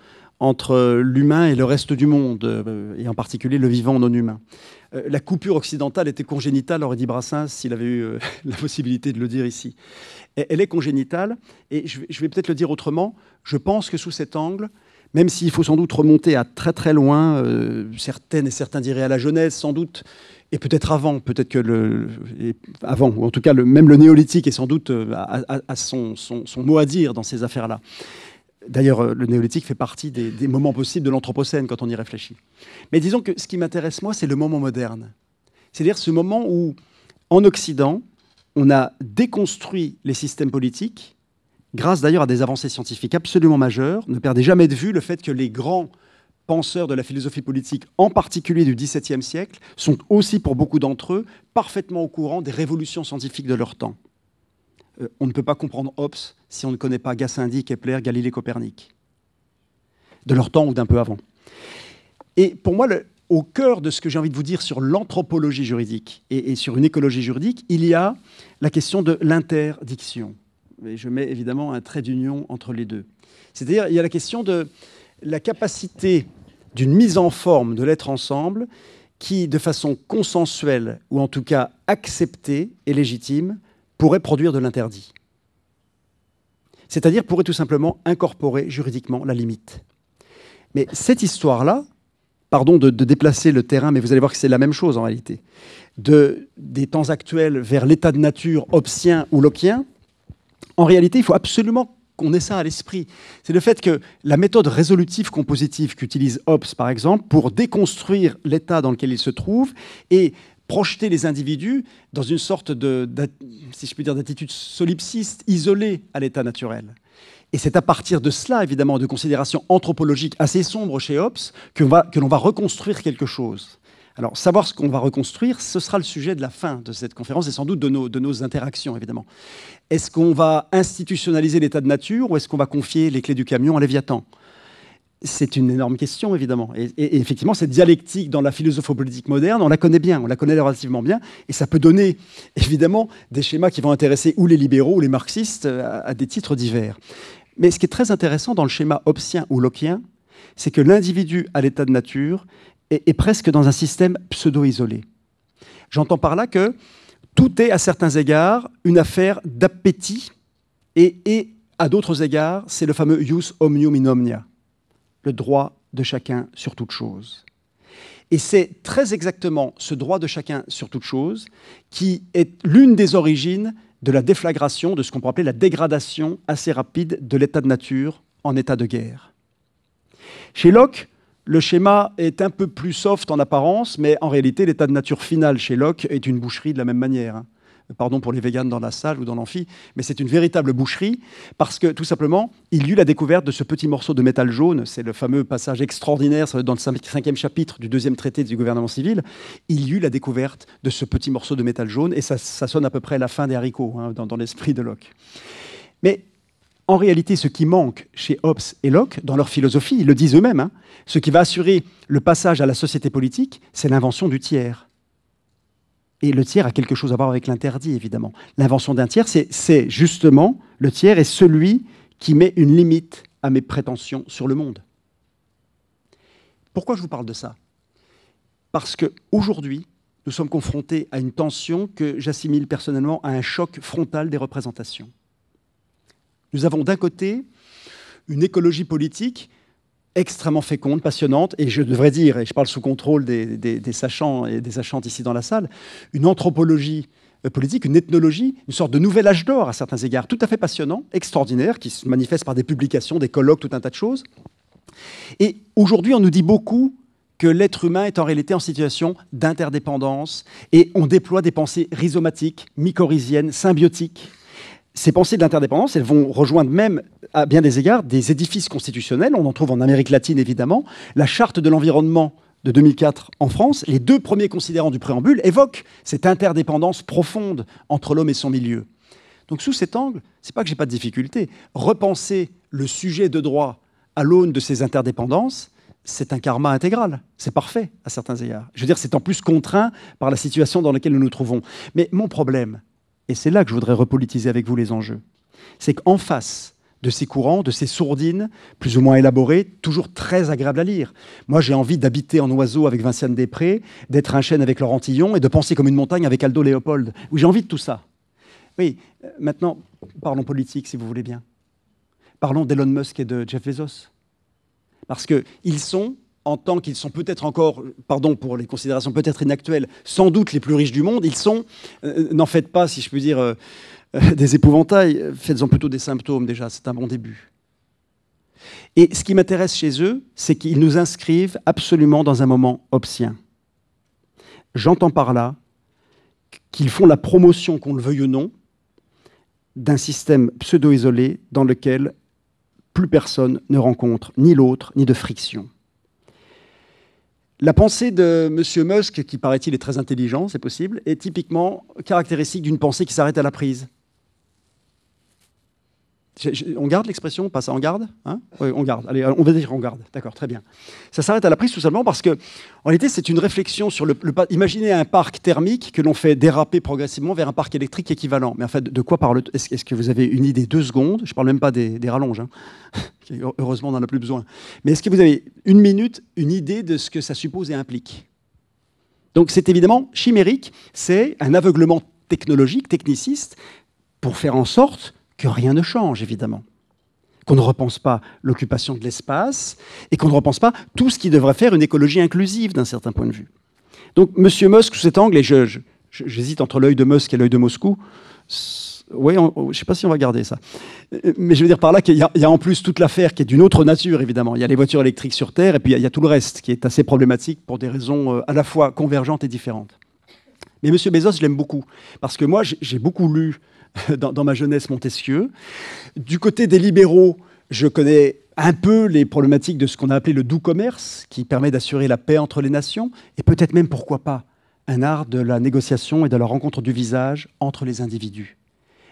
entre l'humain et le reste du monde, euh, et en particulier le vivant non humain. Euh, la coupure occidentale était congénitale, aurait dit Brassens s'il avait eu euh, la possibilité de le dire ici. Elle est congénitale, et je vais peut-être le dire autrement, je pense que sous cet angle, même s'il faut sans doute remonter à très très loin, certaines et certains diraient à la Genèse sans doute, et peut-être avant, peut-être que le, avant, ou en tout cas le, même le néolithique est sans doute à, son, son, mot à dire dans ces affaires-là. D'ailleurs, euh, le néolithique fait partie des, moments possibles de l'Anthropocène quand on y réfléchit. Mais disons que ce qui m'intéresse, moi, c'est le moment moderne. C'est-à-dire ce moment où, en Occident, on a déconstruit les systèmes politiques, grâce d'ailleurs à des avancées scientifiques absolument majeures. Ne perdez jamais de vue le fait que les grands penseurs de la philosophie politique, en particulier du XVIIe siècle, sont aussi, pour beaucoup d'entre eux, parfaitement au courant des révolutions scientifiques de leur temps. Euh, on ne peut pas comprendre Hobbes si on ne connaît pas Gassendi, Kepler, Galilée, Copernic, de leur temps ou d'un peu avant. Et pour moi, au cœur de ce que j'ai envie de vous dire sur l'anthropologie juridique et, sur une écologie juridique, il y a la question de l'interdiction. je mets évidemment un trait d'union entre les deux. C'est-à-dire, il y a la question de la capacité d'une mise en forme de l'être ensemble qui, de façon consensuelle ou en tout cas acceptée et légitime, pourrait produire de l'interdit. C'est-à-dire pourrait tout simplement incorporer juridiquement la limite. Mais cette histoire-là, pardon de, déplacer le terrain, mais vous allez voir que c'est la même chose en réalité, des temps actuels vers l'état de nature obscien ou lockien, en réalité, il faut absolument qu'on ait ça à l'esprit. C'est le fait que la méthode résolutive compositive qu'utilise Hobbes, par exemple, pour déconstruire l'état dans lequel il se trouve et projeter les individus dans une sorte de, si je puis dire, d'attitude solipsiste, isolée à l'état naturel. Et c'est à partir de cela, évidemment, de considérations anthropologiques assez sombres chez Hobbes, que, l'on va reconstruire quelque chose. Alors, savoir ce qu'on va reconstruire, ce sera le sujet de la fin de cette conférence et sans doute de nos, de nos interactions, évidemment. Est-ce qu'on va institutionnaliser l'état de nature ou est-ce qu'on va confier les clés du camion à Léviathan c'est une énorme question, évidemment. Et, effectivement, cette dialectique dans la philosophie politique moderne, on la connaît bien, on la connaît relativement bien, et ça peut donner, évidemment, des schémas qui vont intéresser ou les libéraux ou les marxistes euh, à, des titres divers. Mais ce qui est très intéressant dans le schéma hobbesien ou lockien, c'est que l'individu à l'état de nature est, presque dans un système pseudo-isolé. J'entends par là que tout est, à certains égards, une affaire d'appétit, et, à d'autres égards, c'est le fameux ius omnium in omnia le droit de chacun sur toute chose. Et c'est très exactement ce droit de chacun sur toute chose qui est l'une des origines de la déflagration, de ce qu'on peut appeler la dégradation assez rapide de l'état de nature en état de guerre. Chez Locke, le schéma est un peu plus soft en apparence, mais en réalité, l'état de nature final chez Locke est une boucherie de la même manière. Hein pardon pour les véganes dans la salle ou dans l'amphi, mais c'est une véritable boucherie parce que tout simplement, il y eut la découverte de ce petit morceau de métal jaune, c'est le fameux passage extraordinaire dans le cinquième chapitre du deuxième traité du gouvernement civil, il y eut la découverte de ce petit morceau de métal jaune et ça, sonne à peu près la fin des haricots hein, dans, l'esprit de Locke. Mais en réalité, ce qui manque chez Hobbes et Locke, dans leur philosophie, ils le disent eux-mêmes, hein, ce qui va assurer le passage à la société politique, c'est l'invention du tiers. Et le tiers a quelque chose à voir avec l'interdit, évidemment. L'invention d'un tiers, c'est justement le tiers est celui qui met une limite à mes prétentions sur le monde. Pourquoi je vous parle de ça Parce qu'aujourd'hui, nous sommes confrontés à une tension que j'assimile personnellement à un choc frontal des représentations. Nous avons d'un côté une écologie politique extrêmement féconde, passionnante, et je devrais dire, et je parle sous contrôle des, sachants et des sachantes ici dans la salle, une anthropologie euh, politique, une ethnologie, une sorte de nouvel âge d'or à certains égards, tout à fait passionnant, extraordinaire, qui se manifeste par des publications, des colloques, tout un tas de choses. Et aujourd'hui, on nous dit beaucoup que l'être humain est en réalité en situation d'interdépendance, et on déploie des pensées rhizomatiques, mycorhiziennes, symbiotiques ces pensées de l'interdépendance, elles vont rejoindre même, à bien des égards, des édifices constitutionnels. On en trouve en Amérique latine, évidemment. La charte de l'environnement de 2004 en France, les deux premiers considérants du préambule évoquent cette interdépendance profonde entre l'homme et son milieu. Donc sous cet angle, c'est pas que j'ai pas de difficulté. Repenser le sujet de droit à l'aune de ces interdépendances, c'est un karma intégral. C'est parfait à certains égards. Je veux dire, c'est en plus contraint par la situation dans laquelle nous nous trouvons. Mais mon problème, et c'est là que je voudrais repolitiser avec vous les enjeux, c'est qu'en face de ces courants, de ces sourdines, plus ou moins élaborées, toujours très agréables à lire. Moi, j'ai envie d'habiter en oiseau avec Vinciane Després, d'être un chêne avec Laurent Tillon et de penser comme une montagne avec Aldo Léopold. Oui, j'ai envie de tout ça. Oui, euh, maintenant, parlons politique, si vous voulez bien. Parlons d'Elon Musk et de Jeff Bezos. Parce qu'ils sont en tant qu'ils sont peut-être encore, pardon pour les considérations peut-être inactuelles, sans doute les plus riches du monde, ils sont, euh, n'en faites pas, si je puis dire, euh, euh, des épouvantails, faites-en plutôt des symptômes déjà, c'est un bon début. Et ce qui m'intéresse chez eux, c'est qu'ils nous inscrivent absolument dans un moment obscien. J'entends par là qu'ils font la promotion, qu'on le veuille ou non, d'un système pseudo-isolé dans lequel plus personne ne rencontre ni l'autre, ni de friction. La pensée de M. Musk, qui paraît-il est très intelligent, c'est possible, est typiquement caractéristique d'une pensée qui s'arrête à la prise on garde l'expression, on passe en garde hein On garde. Allez, on va dire on garde. D'accord, très bien. Ça s'arrête à la prise tout simplement parce que, en réalité, c'est une réflexion sur le, Imaginez un parc thermique que l'on fait déraper progressivement vers un parc électrique équivalent. Mais en fait, de quoi parle t on Est-ce que vous avez une idée Deux secondes. Je ne parle même pas des, rallonges. Hein. Heureusement, on n'en a plus besoin. Mais est-ce que vous avez une minute, une idée de ce que ça suppose et implique Donc, c'est évidemment chimérique. C'est un aveuglement technologique, techniciste, pour faire en sorte que rien ne change, évidemment. Qu'on ne repense pas l'occupation de l'espace et qu'on ne repense pas tout ce qui devrait faire une écologie inclusive d'un certain point de vue. Donc, M. Musk, sous cet angle, et je, j'hésite entre l'œil de Musk et l'œil de Moscou, oui, je ne sais pas si on va garder ça. Euh, mais je veux dire par là qu'il y, a en plus toute l'affaire qui est d'une autre nature, évidemment. Il y a les voitures électriques sur Terre, et puis il y, a, il y a tout le reste qui est assez problématique pour des raisons euh, à la fois convergentes et différentes. Mais M. Bezos, je l'aime beaucoup, parce que moi, j'ai beaucoup lu dans, ma jeunesse Montesquieu. Du côté des libéraux, je connais un peu les problématiques de ce qu'on a appelé le doux commerce, qui permet d'assurer la paix entre les nations, et peut-être même, pourquoi pas, un art de la négociation et de la rencontre du visage entre les individus.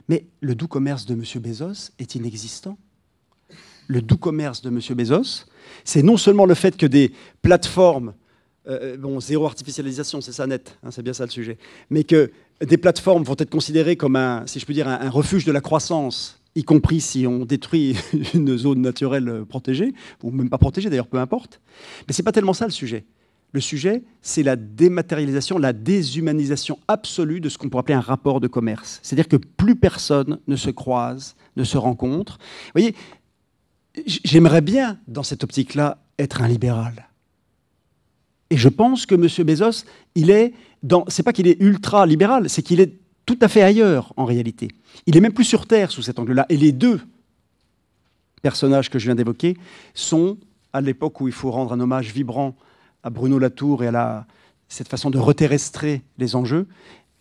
Mais le doux commerce de M. Bezos est inexistant. Le doux commerce de M. Bezos, c'est non seulement le fait que des plateformes, euh, euh, bon, zéro artificialisation, c'est ça net, hein, c'est bien ça le sujet, mais que des plateformes vont être considérées comme un, si je peux dire, un, refuge de la croissance y compris si on détruit une zone naturelle protégée, ou même pas protégée d'ailleurs, peu importe. Mais ce n'est pas tellement ça le sujet. Le sujet, c'est la dématérialisation, la déshumanisation absolue de ce qu'on pourrait appeler un rapport de commerce. C'est-à-dire que plus personne ne se croise, ne se rencontre. Vous voyez, j'aimerais bien, dans cette optique-là, être un libéral. Et je pense que M. Bezos, il est c'est pas qu'il est ultra libéral, c'est qu'il est tout à fait ailleurs en réalité. Il est même plus sur terre sous cet angle-là. Et les deux personnages que je viens d'évoquer sont à l'époque où il faut rendre un hommage vibrant à Bruno Latour et à cette façon de reterrestrer les enjeux.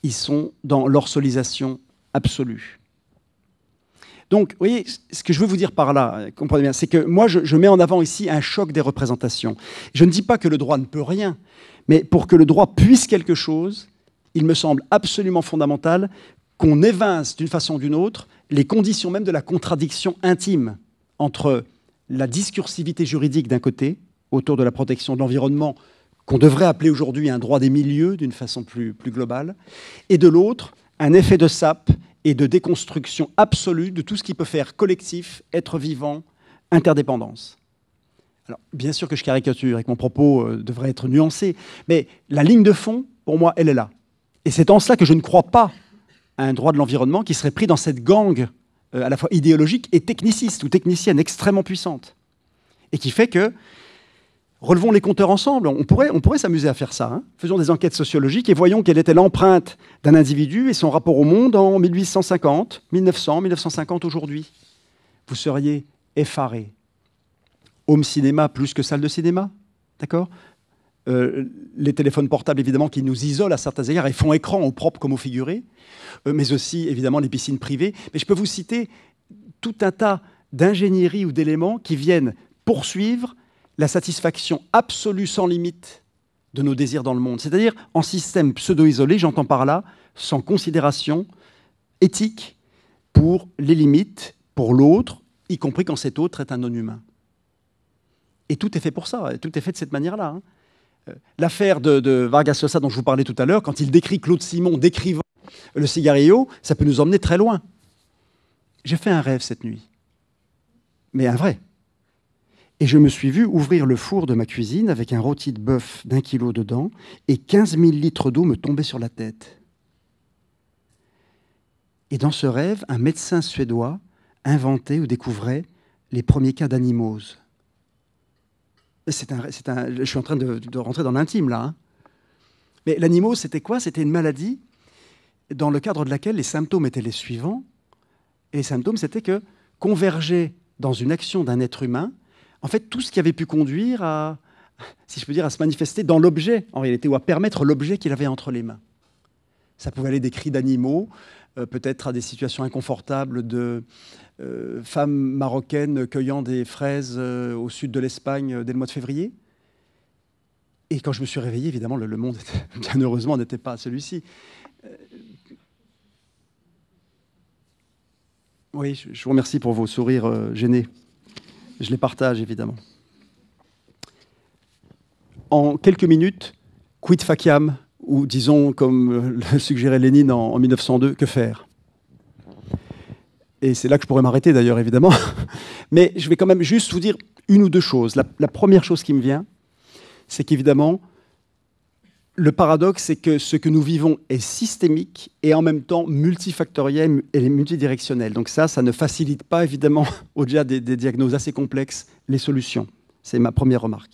Ils sont dans l'orsolisation absolue. Donc, vous voyez, ce que je veux vous dire par là, comprenez bien, c'est que moi, je, mets en avant ici un choc des représentations. Je ne dis pas que le droit ne peut rien. Mais pour que le droit puisse quelque chose, il me semble absolument fondamental qu'on évince d'une façon ou d'une autre les conditions même de la contradiction intime entre la discursivité juridique d'un côté, autour de la protection de l'environnement, qu'on devrait appeler aujourd'hui un droit des milieux d'une façon plus, globale, et de l'autre, un effet de sape et de déconstruction absolue de tout ce qui peut faire collectif, être vivant, interdépendance. Alors, bien sûr que je caricature et que mon propos euh, devrait être nuancé, mais la ligne de fond, pour moi, elle est là. Et c'est en cela que je ne crois pas à un droit de l'environnement qui serait pris dans cette gang euh, à la fois idéologique et techniciste ou technicienne extrêmement puissante. Et qui fait que, relevons les compteurs ensemble, on pourrait, s'amuser à faire ça. Hein. Faisons des enquêtes sociologiques et voyons quelle était l'empreinte d'un individu et son rapport au monde en 1850, 1900, 1950 aujourd'hui. Vous seriez effarés home cinéma plus que salle de cinéma. D'accord euh, les téléphones portables, évidemment, qui nous isolent à certains égards et font écran au propre comme au figuré, euh, mais aussi, évidemment, les piscines privées. Mais je peux vous citer tout un tas d'ingénieries ou d'éléments qui viennent poursuivre la satisfaction absolue, sans limite, de nos désirs dans le monde. C'est-à-dire, en système pseudo-isolé, j'entends par là, sans considération éthique pour les limites, pour l'autre, y compris quand cet autre est un non-humain. Et tout est fait pour ça, tout est fait de cette manière-là. Hein. Euh, l'affaire de, Vargas Llosa dont je vous parlais tout à l'heure, quand il décrit Claude Simon décrivant le cigarillo, ça peut nous emmener très loin. J'ai fait un rêve cette nuit, mais un vrai. Et je me suis vu ouvrir le four de ma cuisine avec un rôti de bœuf d'un kilo dedans et 15 000 litres d'eau me tombaient sur la tête. Et dans ce rêve, un médecin suédois inventait ou découvrait les premiers cas d'animose je suis en train de, rentrer dans l'intime là. Hein. Mais l'animal, c'était quoi C'était une maladie dans le cadre de laquelle les symptômes étaient les suivants. Et les symptômes, c'était que converger dans une action d'un être humain, en fait, tout ce qui avait pu conduire à, si je peux dire, à se manifester dans l'objet, en réalité, ou à permettre l'objet qu'il avait entre les mains. Ça pouvait aller des cris d'animaux euh, peut-être à des situations inconfortables de euh, femmes marocaines cueillant des fraises euh, au sud de l'Espagne dès le mois de février. Et quand je me suis réveillé, évidemment, le, monde, bien heureusement, n'était pas celui-ci. Oui, je vous remercie pour vos sourires gênés. Je les partage, évidemment. En quelques minutes, quid faciam ou disons, comme le suggérait Lénine en, 1902, que faire Et c'est là que je pourrais m'arrêter d'ailleurs, évidemment. Mais je vais quand même juste vous dire une ou deux choses. La, première chose qui me vient, c'est qu'évidemment, le paradoxe, c'est que ce que nous vivons est systémique et en même temps multifactoriel et multidirectionnel. Donc ça, ça ne facilite pas évidemment, au-delà des, des assez complexes, les solutions. C'est ma première remarque.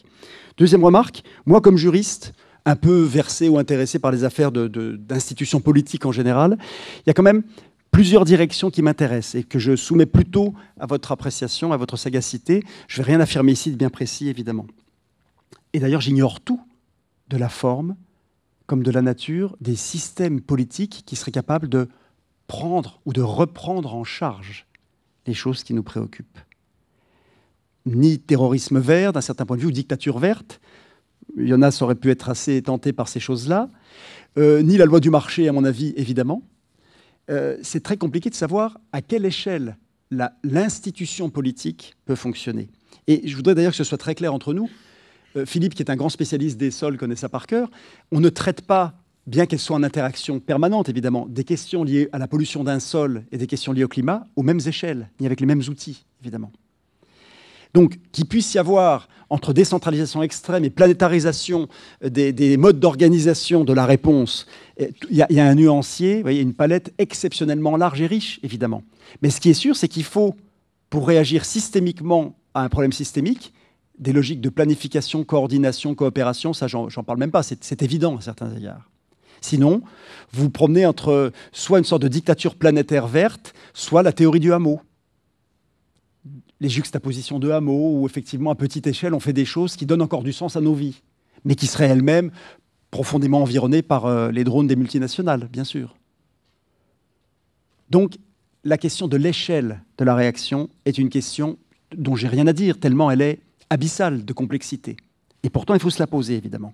Deuxième remarque, moi comme juriste, un peu versé ou intéressé par les affaires d'institutions politiques en général, il y a quand même plusieurs directions qui m'intéressent et que je soumets plutôt à votre appréciation, à votre sagacité. Je ne vais rien affirmer ici de bien précis, évidemment. Et d'ailleurs, j'ignore tout de la forme comme de la nature des systèmes politiques qui seraient capables de prendre ou de reprendre en charge les choses qui nous préoccupent. Ni terrorisme vert, d'un certain point de vue, ou dictature verte, Jonas aurait pu être assez tenté par ces choses-là, euh, ni la loi du marché, à mon avis, évidemment. Euh, c'est très compliqué de savoir à quelle échelle l'institution politique peut fonctionner. Et je voudrais d'ailleurs que ce soit très clair entre nous. Euh, Philippe, qui est un grand spécialiste des sols, connaît ça par cœur. On ne traite pas, bien qu'elle soit en interaction permanente, évidemment, des questions liées à la pollution d'un sol et des questions liées au climat aux mêmes échelles, ni avec les mêmes outils, évidemment. Donc, qu'il puisse y avoir entre décentralisation extrême et planétarisation des, modes d'organisation de la réponse, il y, a, y, a un nuancier, une palette exceptionnellement large et riche, évidemment. Mais ce qui est sûr, c'est qu'il faut, pour réagir systémiquement à un problème systémique, des logiques de planification, coordination, coopération, ça, j'en parle même pas, c'est évident à certains égards. Sinon, vous, vous promenez entre soit une sorte de dictature planétaire verte, soit la théorie du hameau les juxtapositions de hameaux, où effectivement à petite échelle on fait des choses qui donnent encore du sens à nos vies, mais qui seraient elles-mêmes profondément environnées par euh, les drones des multinationales, bien sûr. Donc la question de l'échelle de la réaction est une question dont j'ai rien à dire, tellement elle est abyssale de complexité. Et pourtant, il faut se la poser, évidemment.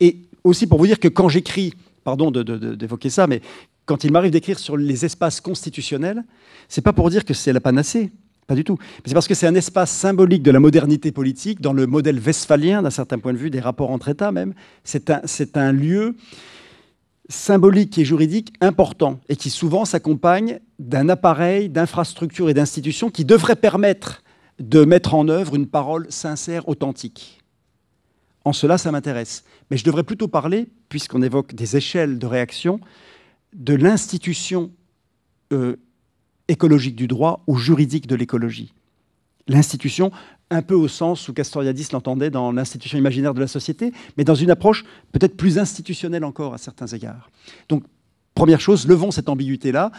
Et aussi pour vous dire que quand j'écris, pardon d'évoquer ça, mais quand il m'arrive d'écrire sur les espaces constitutionnels, ce n'est pas pour dire que c'est la panacée. Pas du tout. C'est parce que c'est un espace symbolique de la modernité politique, dans le modèle westphalien, d'un certain point de vue, des rapports entre États même. C'est un, un, lieu symbolique et juridique important et qui souvent s'accompagne d'un appareil, d'infrastructures et d'institutions qui devraient permettre de mettre en œuvre une parole sincère, authentique. En cela, ça m'intéresse. Mais je devrais plutôt parler, puisqu'on évoque des échelles de réaction, de l'institution euh, écologique du droit ou juridique de l'écologie. L'institution, un peu au sens où Castoriadis l'entendait dans l'institution imaginaire de la société, mais dans une approche peut-être plus institutionnelle encore à certains égards. Donc, première chose, levons cette ambiguïté-là.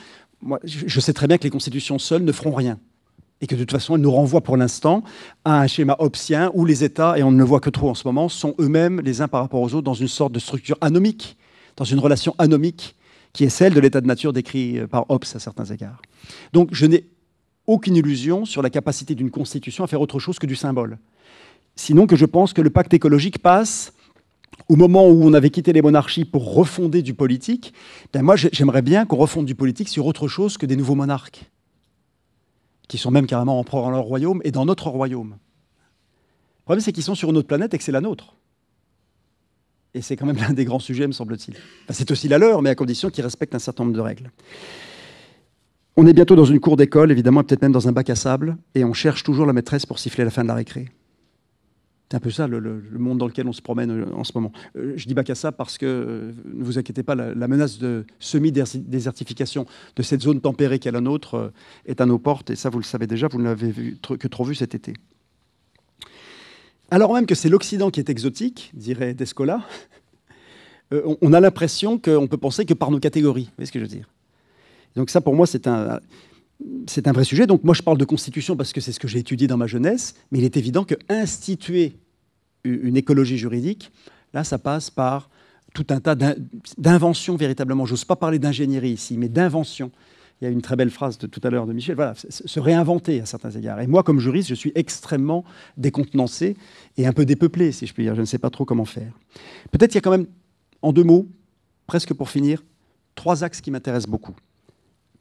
Moi, je sais très bien que les constitutions seules ne feront rien et que de toute façon, elles nous renvoient pour l'instant à un schéma optien où les États, et on ne le voit que trop en ce moment, sont eux-mêmes les uns par rapport aux autres dans une sorte de structure anomique, dans une relation anomique qui est celle de l'état de nature décrit euh, par Hobbes à certains égards. Donc je n'ai aucune illusion sur la capacité d'une constitution à faire autre chose que du symbole. Sinon que je pense que le pacte écologique passe au moment où on avait quitté les monarchies pour refonder du politique. Ben moi, j'aimerais bien qu'on refonde du politique sur autre chose que des nouveaux monarques, qui sont même carrément empereurs dans leur royaume et dans notre royaume. Le problème, c'est qu'ils sont sur une autre planète et que c'est la nôtre. Et c'est quand même l'un des grands sujets, me semble-t-il. c'est aussi la leur, mais à condition qu'ils respectent un certain nombre de règles. On est bientôt dans une cour d'école, évidemment, peut-être même dans un bac à sable, et on cherche toujours la maîtresse pour siffler la fin de la récré. C'est un peu ça le, monde dans lequel on se promène euh, en ce moment. Euh, je dis bac à sable parce que, euh, ne vous inquiétez pas, la, menace de semi-désertification de cette zone tempérée qu'est la nôtre est à nos portes, et ça vous le savez déjà, vous ne l'avez que trop vu cet été alors même que c'est l'Occident qui est exotique, dirait Descola, euh, on a l'impression qu'on peut penser que par nos catégories. Vous ce que je veux dire Donc ça, pour moi, c'est un, c'est un vrai sujet. Donc moi, je parle de constitution parce que c'est ce que j'ai étudié dans ma jeunesse, mais il est évident que instituer une écologie juridique, là, ça passe par tout un tas d'inventions véritablement. J'ose pas parler d'ingénierie ici, mais d'inventions il y a une très belle phrase de tout à l'heure de Michel, voilà, se réinventer à certains égards. Et moi, comme juriste, je suis extrêmement décontenancé et un peu dépeuplé, si je puis dire. Je ne sais pas trop comment faire. Peut-être qu'il y a quand même, en deux mots, presque pour finir, trois axes qui m'intéressent beaucoup.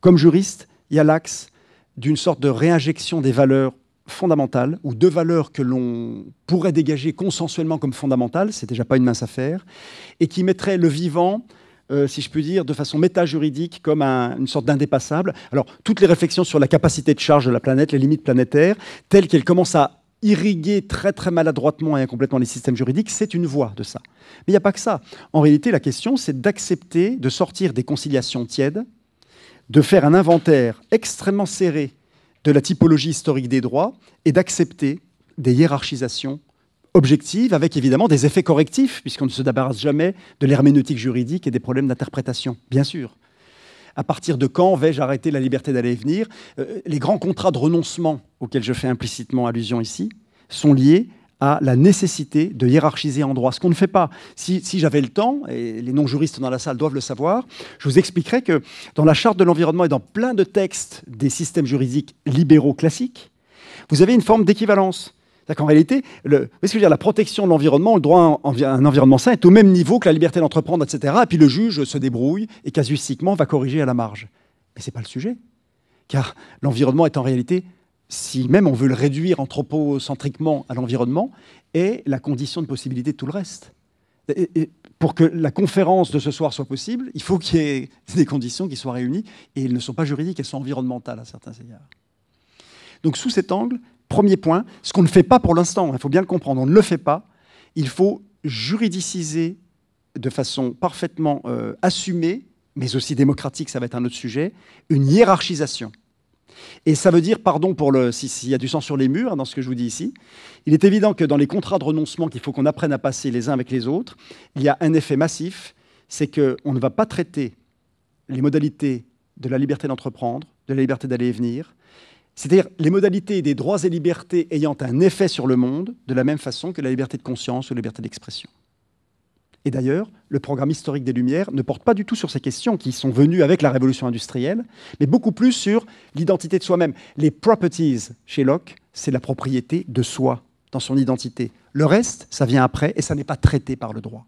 Comme juriste, il y a l'axe d'une sorte de réinjection des valeurs fondamentales ou de valeurs que l'on pourrait dégager consensuellement comme fondamentales, c'est déjà pas une mince affaire, et qui mettrait le vivant euh, si je puis dire, de façon méta-juridique, comme une sorte d'indépassable. Alors, toutes les réflexions sur la capacité de charge de la planète, les limites planétaires, telles qu'elles commencent à irriguer très très maladroitement et incomplètement les systèmes juridiques, c'est une voie de ça. Mais il n'y a pas que ça. En réalité, la question, c'est d'accepter de sortir des conciliations tièdes, de faire un inventaire extrêmement serré de la typologie historique des droits et d'accepter des hiérarchisations objective, avec évidemment des effets correctifs, puisqu'on ne se débarrasse jamais de l'herméneutique juridique et des problèmes d'interprétation, bien sûr. À partir de quand vais-je arrêter la liberté d'aller et venir euh, Les grands contrats de renoncement auxquels je fais implicitement allusion ici sont liés à la nécessité de hiérarchiser en droit, ce qu'on ne fait pas. Si, si j'avais le temps, et les non-juristes dans la salle doivent le savoir, je vous expliquerais que dans la charte de l'environnement et dans plein de textes des systèmes juridiques libéraux classiques, vous avez une forme d'équivalence. C'est-à-dire qu'en réalité, la protection de l'environnement, le droit à un environnement sain est au même niveau que la liberté d'entreprendre, etc. Et puis le juge se débrouille et casuistiquement va corriger à la marge. Mais ce n'est pas le sujet. Car l'environnement est en réalité, si même on veut le réduire anthropocentriquement à l'environnement, est la condition de possibilité de tout le reste. pour que la conférence de ce soir soit possible, il faut qu'il y ait des conditions qui soient réunies. Et elles ne sont pas juridiques, elles sont environnementales à certains égards. Donc sous cet angle, Premier point, ce qu'on ne fait pas pour l'instant, il faut bien le comprendre, on ne le fait pas. Il faut juridiciser de façon parfaitement euh, assumée, mais aussi démocratique, ça va être un autre sujet, une hiérarchisation. Et ça veut dire, pardon pour le, s'il y a du sang sur les murs hein, dans ce que je vous dis ici, il est évident que dans les contrats de renoncement qu'il faut qu'on apprenne à passer les uns avec les autres, il y a un effet massif, c'est qu'on ne va pas traiter les modalités de la liberté d'entreprendre, de la liberté d'aller et venir, c'est-à-dire les modalités des droits et libertés ayant un effet sur le monde, de la même façon que la liberté de conscience ou la liberté d'expression. Et d'ailleurs, le programme historique des Lumières ne porte pas du tout sur ces questions qui sont venues avec la révolution industrielle, mais beaucoup plus sur l'identité de soi-même. Les properties chez Locke, c'est la propriété de soi dans son identité. Le reste, ça vient après et ça n'est pas traité par le droit.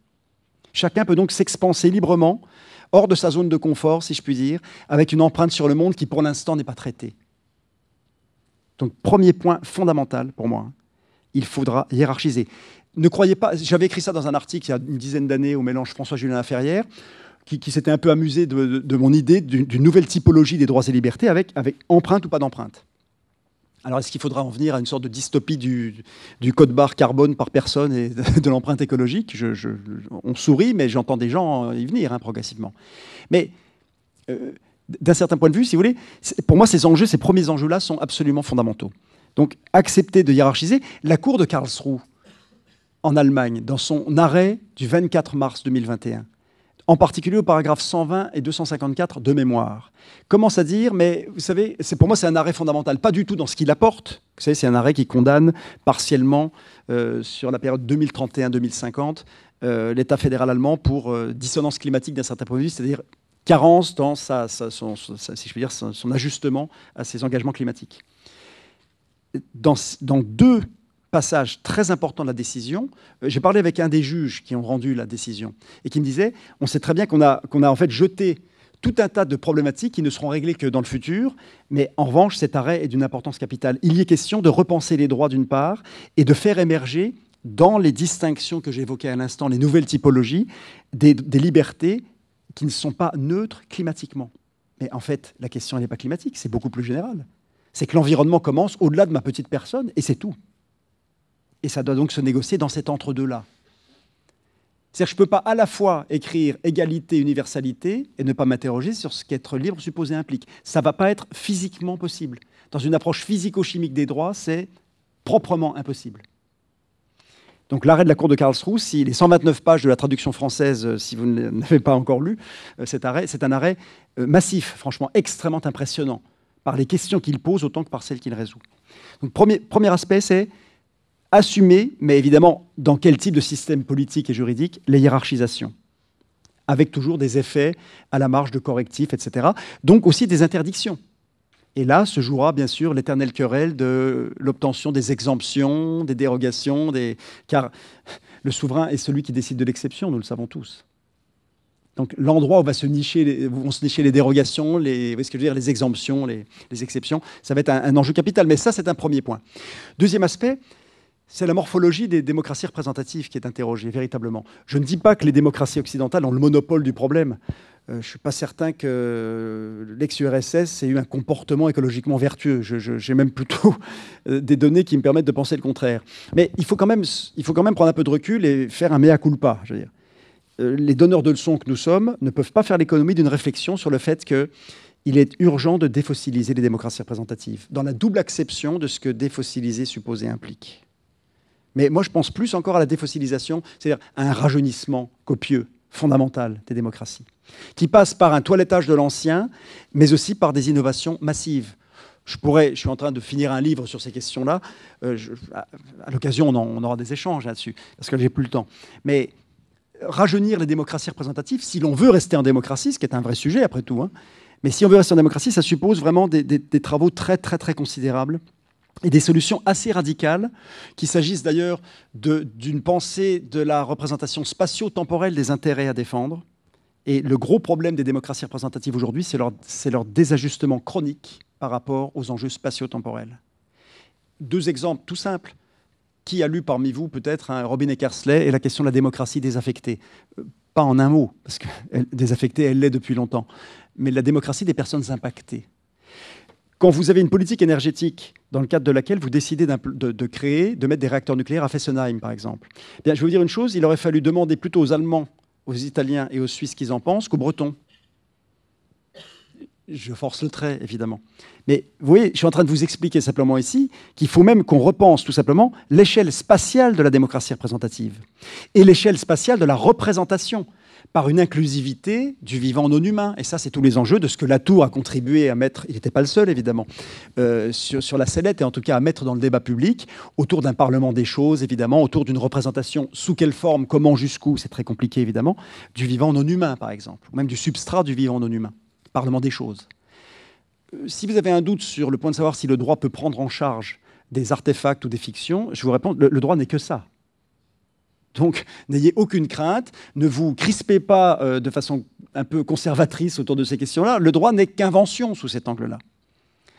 Chacun peut donc s'expanser librement, hors de sa zone de confort, si je puis dire, avec une empreinte sur le monde qui pour l'instant n'est pas traitée. Donc, premier point fondamental pour moi, il faudra hiérarchiser. Ne croyez pas, j'avais écrit ça dans un article il y a une dizaine d'années au mélange François-Julien Laferrière, qui, s'était un peu amusé de, mon idée d'une nouvelle typologie des droits et libertés avec, empreinte ou pas d'empreinte. Alors, est-ce qu'il faudra en venir à une sorte de dystopie du, code barre carbone par personne et de, l'empreinte écologique On sourit, mais j'entends des gens y venir hein, progressivement. Mais euh, d'un certain point de vue, si vous voulez, pour moi, ces enjeux, ces premiers enjeux-là sont absolument fondamentaux. Donc, accepter de hiérarchiser. La Cour de Karlsruhe, en Allemagne, dans son arrêt du 24 mars 2021, en particulier au paragraphe 120 et 254 de mémoire, commence à dire, mais vous savez, pour moi c'est un arrêt fondamental, pas du tout dans ce qu'il apporte, vous savez, c'est un arrêt qui condamne partiellement euh, sur la période 2031-2050 euh, l'État fédéral allemand pour euh, dissonance climatique d'un certain point de vue, c'est-à-dire carence dans sa, son, ajustement à ses engagements climatiques. Dans, deux passages très importants de la décision, euh, j'ai parlé avec un des juges qui ont rendu la décision et qui me disait on sait très bien qu'on a, en fait jeté tout un tas de problématiques qui ne seront réglées que dans le futur. Mais en revanche, cet arrêt est d'une importance capitale. Il y est question de repenser les droits d'une part et de faire émerger, dans les distinctions que j'évoquais à l'instant, les nouvelles typologies, des, des libertés qui ne sont pas neutres climatiquement. Mais en fait, la question n'est pas climatique, c'est beaucoup plus général. C'est que l'environnement commence au-delà de ma petite personne, et c'est tout. Et ça doit donc se négocier dans cet entre-deux-là. C'est-à-dire que je ne peux pas à la fois écrire égalité, universalité, et ne pas m'interroger sur ce qu'être libre supposé implique. Ça ne va pas être physiquement possible. Dans une approche physico-chimique des droits, c'est proprement impossible. Donc l'arrêt de la Cour de Karlsruhe, si les 129 pages de la traduction française, euh, si vous ne l'avez pas encore lu, euh, c'est un arrêt euh, massif, franchement extrêmement impressionnant, par les questions qu'il pose autant que par celles qu'il résout. Donc premier, premier aspect, c'est assumer, mais évidemment dans quel type de système politique et juridique, les hiérarchisations, avec toujours des effets à la marge de correctifs, etc. Donc aussi des interdictions. Et là se jouera bien sûr l'éternelle querelle de l'obtention des exemptions, des dérogations, car le souverain est celui qui décide de l'exception, nous le savons tous. Donc l'endroit où, va se nicher vont se nicher les dérogations, les, que dire, les exemptions, les, exceptions, ça va être un, enjeu capital. Mais ça, c'est un premier point. Deuxième aspect, c'est la morphologie des démocraties représentatives qui est interrogée véritablement. Je ne dis pas que les démocraties occidentales ont le monopole du problème. Euh, je ne suis pas certain que l'ex-URSS ait eu un comportement écologiquement vertueux. J'ai même plutôt euh, des données qui me permettent de penser le contraire. Mais il faut quand même, prendre un peu de recul et faire un mea culpa. Euh, les donneurs de leçons que nous sommes ne peuvent pas faire l'économie d'une réflexion sur le fait qu'il est urgent de défossiliser les démocraties représentatives, dans la double acception de ce que défossiliser supposé implique. Mais moi, je pense plus encore à la défossilisation, c'est-à-dire à un rajeunissement copieux Fondamentale des démocraties, qui passe par un toilettage de l'ancien, mais aussi par des innovations massives. Je pourrais, je suis en train de finir un livre sur ces questions-là. Euh, à, l'occasion, on, aura des échanges là-dessus, parce que j'ai plus le temps. Mais rajeunir les démocraties représentatives, si l'on veut rester en démocratie, ce qui est un vrai sujet après tout, hein, mais si on veut rester en démocratie, ça suppose vraiment des, des travaux très, très, très considérables et des solutions assez radicales, qu'il s'agisse d'ailleurs d'une pensée de la représentation spatio-temporelle des intérêts à défendre. Et le gros problème des démocraties représentatives aujourd'hui, c'est leur, désajustement chronique par rapport aux enjeux spatio-temporels. Deux exemples tout simples. Qui a lu parmi vous peut-être hein, Robin Eckersley et la question de la démocratie désaffectée euh, Pas en un mot, parce que désaffectée, elle l'est depuis longtemps. Mais la démocratie des personnes impactées quand vous avez une politique énergétique dans le cadre de laquelle vous décidez de, créer, de mettre des réacteurs nucléaires à Fessenheim, par exemple, eh bien, je vais vous dire une chose, il aurait fallu demander plutôt aux Allemands, aux Italiens et aux Suisses qu'ils en pensent qu'aux Bretons. Je force le trait, évidemment. Mais vous voyez, je suis en train de vous expliquer simplement ici qu'il faut même qu'on repense tout simplement l'échelle spatiale de la démocratie représentative et l'échelle spatiale de la représentation par une inclusivité du vivant non humain. Et ça, c'est tous les enjeux de ce que Latour a contribué à mettre, il n'était pas le seul évidemment, euh, sur, la sellette et en tout cas à mettre dans le débat public, autour d'un Parlement des choses évidemment, autour d'une représentation, sous quelle forme, comment, jusqu'où, c'est très compliqué évidemment, du vivant non humain par exemple, ou même du substrat du vivant non humain, Parlement des choses. Euh, si vous avez un doute sur le point de savoir si le droit peut prendre en charge des artefacts ou des fictions, je vous réponds, le droit n'est que ça. Donc n'ayez aucune crainte, ne vous crispez pas euh, de façon un peu conservatrice autour de ces questions-là. Le droit n'est qu'invention sous cet angle-là.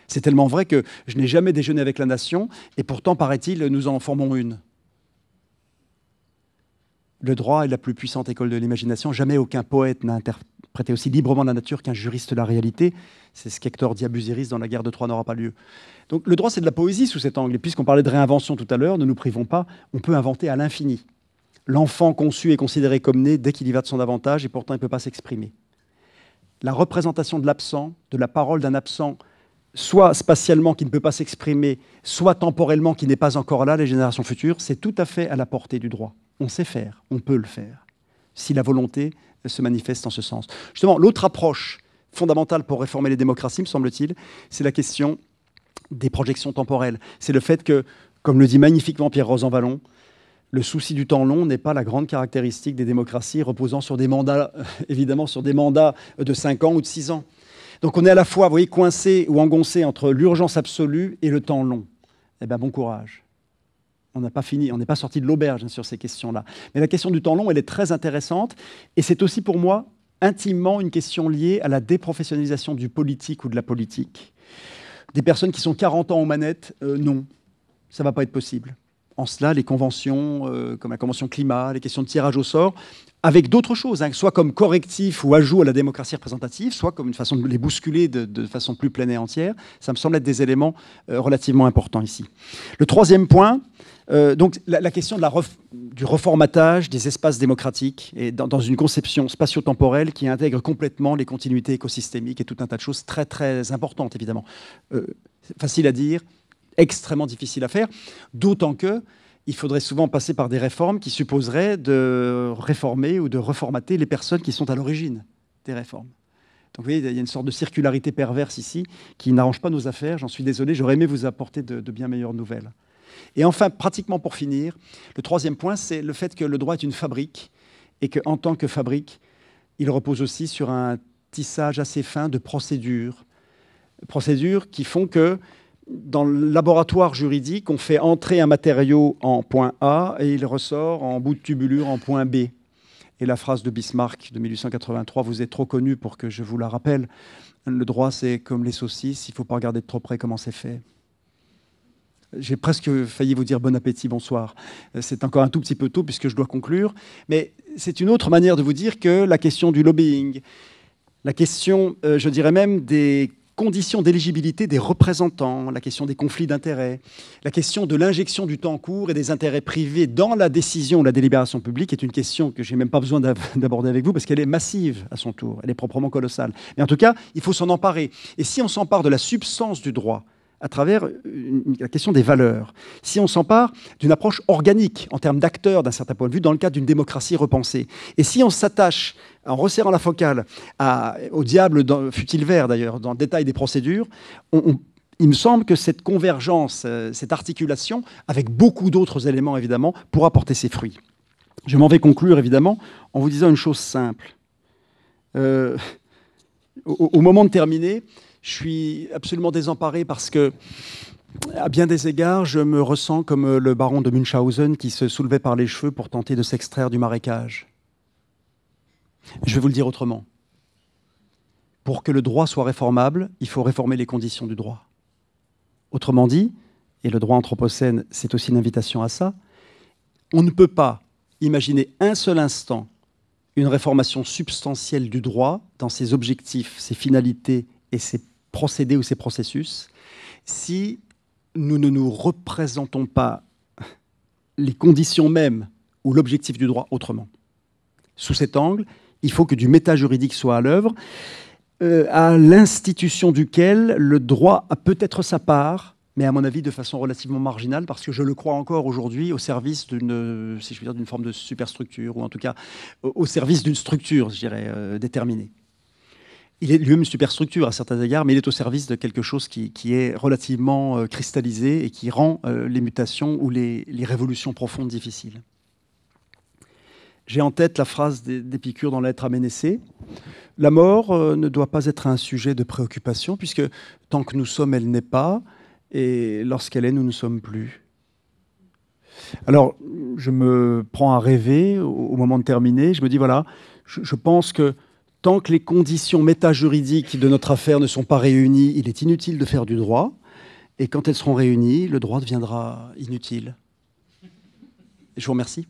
C'est tellement vrai que je n'ai jamais déjeuné avec la nation, et pourtant, paraît-il, nous en formons une. Le droit est la plus puissante école de l'imagination. Jamais aucun poète n'a interprété aussi librement la nature qu'un juriste la réalité. C'est ce qu'Hector Diabusiris dans La guerre de Troie n'aura pas lieu. Donc le droit, c'est de la poésie sous cet angle. Et puisqu'on parlait de réinvention tout à l'heure, ne nous privons pas, on peut inventer à l'infini. L'enfant conçu est considéré comme né dès qu'il y va de son avantage et pourtant il ne peut pas s'exprimer. La représentation de l'absent, de la parole d'un absent, soit spatialement qui ne peut pas s'exprimer, soit temporellement qui n'est pas encore là, les générations futures, c'est tout à fait à la portée du droit. On sait faire, on peut le faire, si la volonté se manifeste en ce sens. Justement, l'autre approche fondamentale pour réformer les démocraties, me semble-t-il, c'est la question des projections temporelles. C'est le fait que, comme le dit magnifiquement Pierre Vallon, le souci du temps long n'est pas la grande caractéristique des démocraties reposant sur des mandats, euh, évidemment, sur des mandats euh, de 5 ans ou de 6 ans. Donc on est à la fois, vous voyez, coincé ou engoncé entre l'urgence absolue et le temps long. Eh bien, bon courage. On n'a pas fini, on n'est pas sorti de l'auberge hein, sur ces questions-là. Mais la question du temps long, elle est très intéressante. Et c'est aussi pour moi intimement une question liée à la déprofessionnalisation du politique ou de la politique. Des personnes qui sont 40 ans aux manettes, euh, non, ça ne va pas être possible en cela les conventions, euh, comme la Convention climat, les questions de tirage au sort, avec d'autres choses, hein, soit comme correctif ou ajout à la démocratie représentative, soit comme une façon de les bousculer de, façon plus pleine et entière. Ça me semble être des éléments euh, relativement importants ici. Le troisième point, euh, donc la, question du reformatage des espaces démocratiques et dans, une conception spatio-temporelle qui intègre complètement les continuités écosystémiques et tout un tas de choses très très importantes évidemment. facile à dire, extrêmement difficile à faire, d'autant que il faudrait souvent passer par des réformes qui supposeraient de réformer ou de reformater les personnes qui sont à l'origine des réformes. Donc vous voyez, il y a une sorte de circularité perverse ici qui n'arrange pas nos affaires. J'en suis désolé, j'aurais aimé vous apporter de, de, bien meilleures nouvelles. Et enfin, pratiquement pour finir, le troisième point, c'est le fait que le droit est une fabrique et qu'en tant que fabrique, il repose aussi sur un tissage assez fin de procédures. Procédures qui font que dans le laboratoire juridique, on fait entrer un matériau en point A et il ressort en bout de tubulure en point B. Et la phrase de Bismarck de 1883 vous est trop connue pour que je vous la rappelle. Le droit, c'est comme les saucisses, il ne faut pas regarder de trop près comment c'est fait. J'ai presque failli vous dire bon appétit, bonsoir. Euh, c'est encore un tout petit peu tôt puisque je dois conclure, mais c'est une autre manière de vous dire que la question du lobbying, la question, euh, je dirais même, des conditions d'éligibilité des représentants, la question des conflits d'intérêts, la question de l'injection du temps court et des intérêts privés dans la décision ou la délibération publique est une question que je n'ai même pas besoin d'aborder avec vous parce qu'elle est massive à son tour, elle est proprement colossale. Mais en tout cas, il faut s'en emparer. Et si on s'empare de la substance du droit, à travers la question des valeurs. Si on s'empare d'une approche organique en termes d'acteurs, d'un certain point de vue, dans le cadre d'une démocratie repensée, et si on s'attache, en resserrant la focale, au diable, fut-il vert d'ailleurs, dans le détail des procédures, il me semble que cette convergence, euh, cette articulation, avec beaucoup d'autres éléments évidemment, pourra porter ses fruits. Je m'en vais conclure évidemment en vous disant une chose simple. Euh, au, moment de terminer, je suis absolument désemparé parce que à bien des égards, je me ressens comme euh, le baron de Münchhausen qui se soulevait par les cheveux pour tenter de s'extraire du marécage. Je vais vous le dire autrement. Pour que le droit soit réformable, il faut réformer les conditions du droit. Autrement dit, et le droit anthropocène, c'est aussi une invitation à ça, on ne peut pas imaginer un seul instant une réformation substantielle du droit dans ses objectifs, ses finalités et ces procédés ou ces processus si nous ne nous représentons pas les conditions mêmes ou l'objectif du droit autrement. Sous cet angle, il faut que du méta juridique soit à l'œuvre, euh, à l'institution duquel le droit a peut-être sa part, mais à mon avis de façon relativement marginale, parce que je le crois encore aujourd'hui au service d'une, je dire, d'une forme de superstructure, ou en tout cas au, service d'une structure, je dirais, euh, déterminée il est lui-même une superstructure à certains égards, mais il est au service de quelque chose qui, est relativement euh, cristallisé et qui rend euh, les mutations ou les, révolutions profondes difficiles. J'ai en tête la phrase d'Épicure dans l'Être lettre à Ménécée. La mort euh, ne doit pas être un sujet de préoccupation, puisque tant que nous sommes, elle n'est pas, et lorsqu'elle est, nous ne sommes plus. Alors, je me prends à rêver au, moment de terminer. Je me dis, voilà, je pense que tant que les conditions métajuridiques de notre affaire ne sont pas réunies, il est inutile de faire du droit. Et quand elles seront réunies, le droit deviendra inutile. Je vous remercie.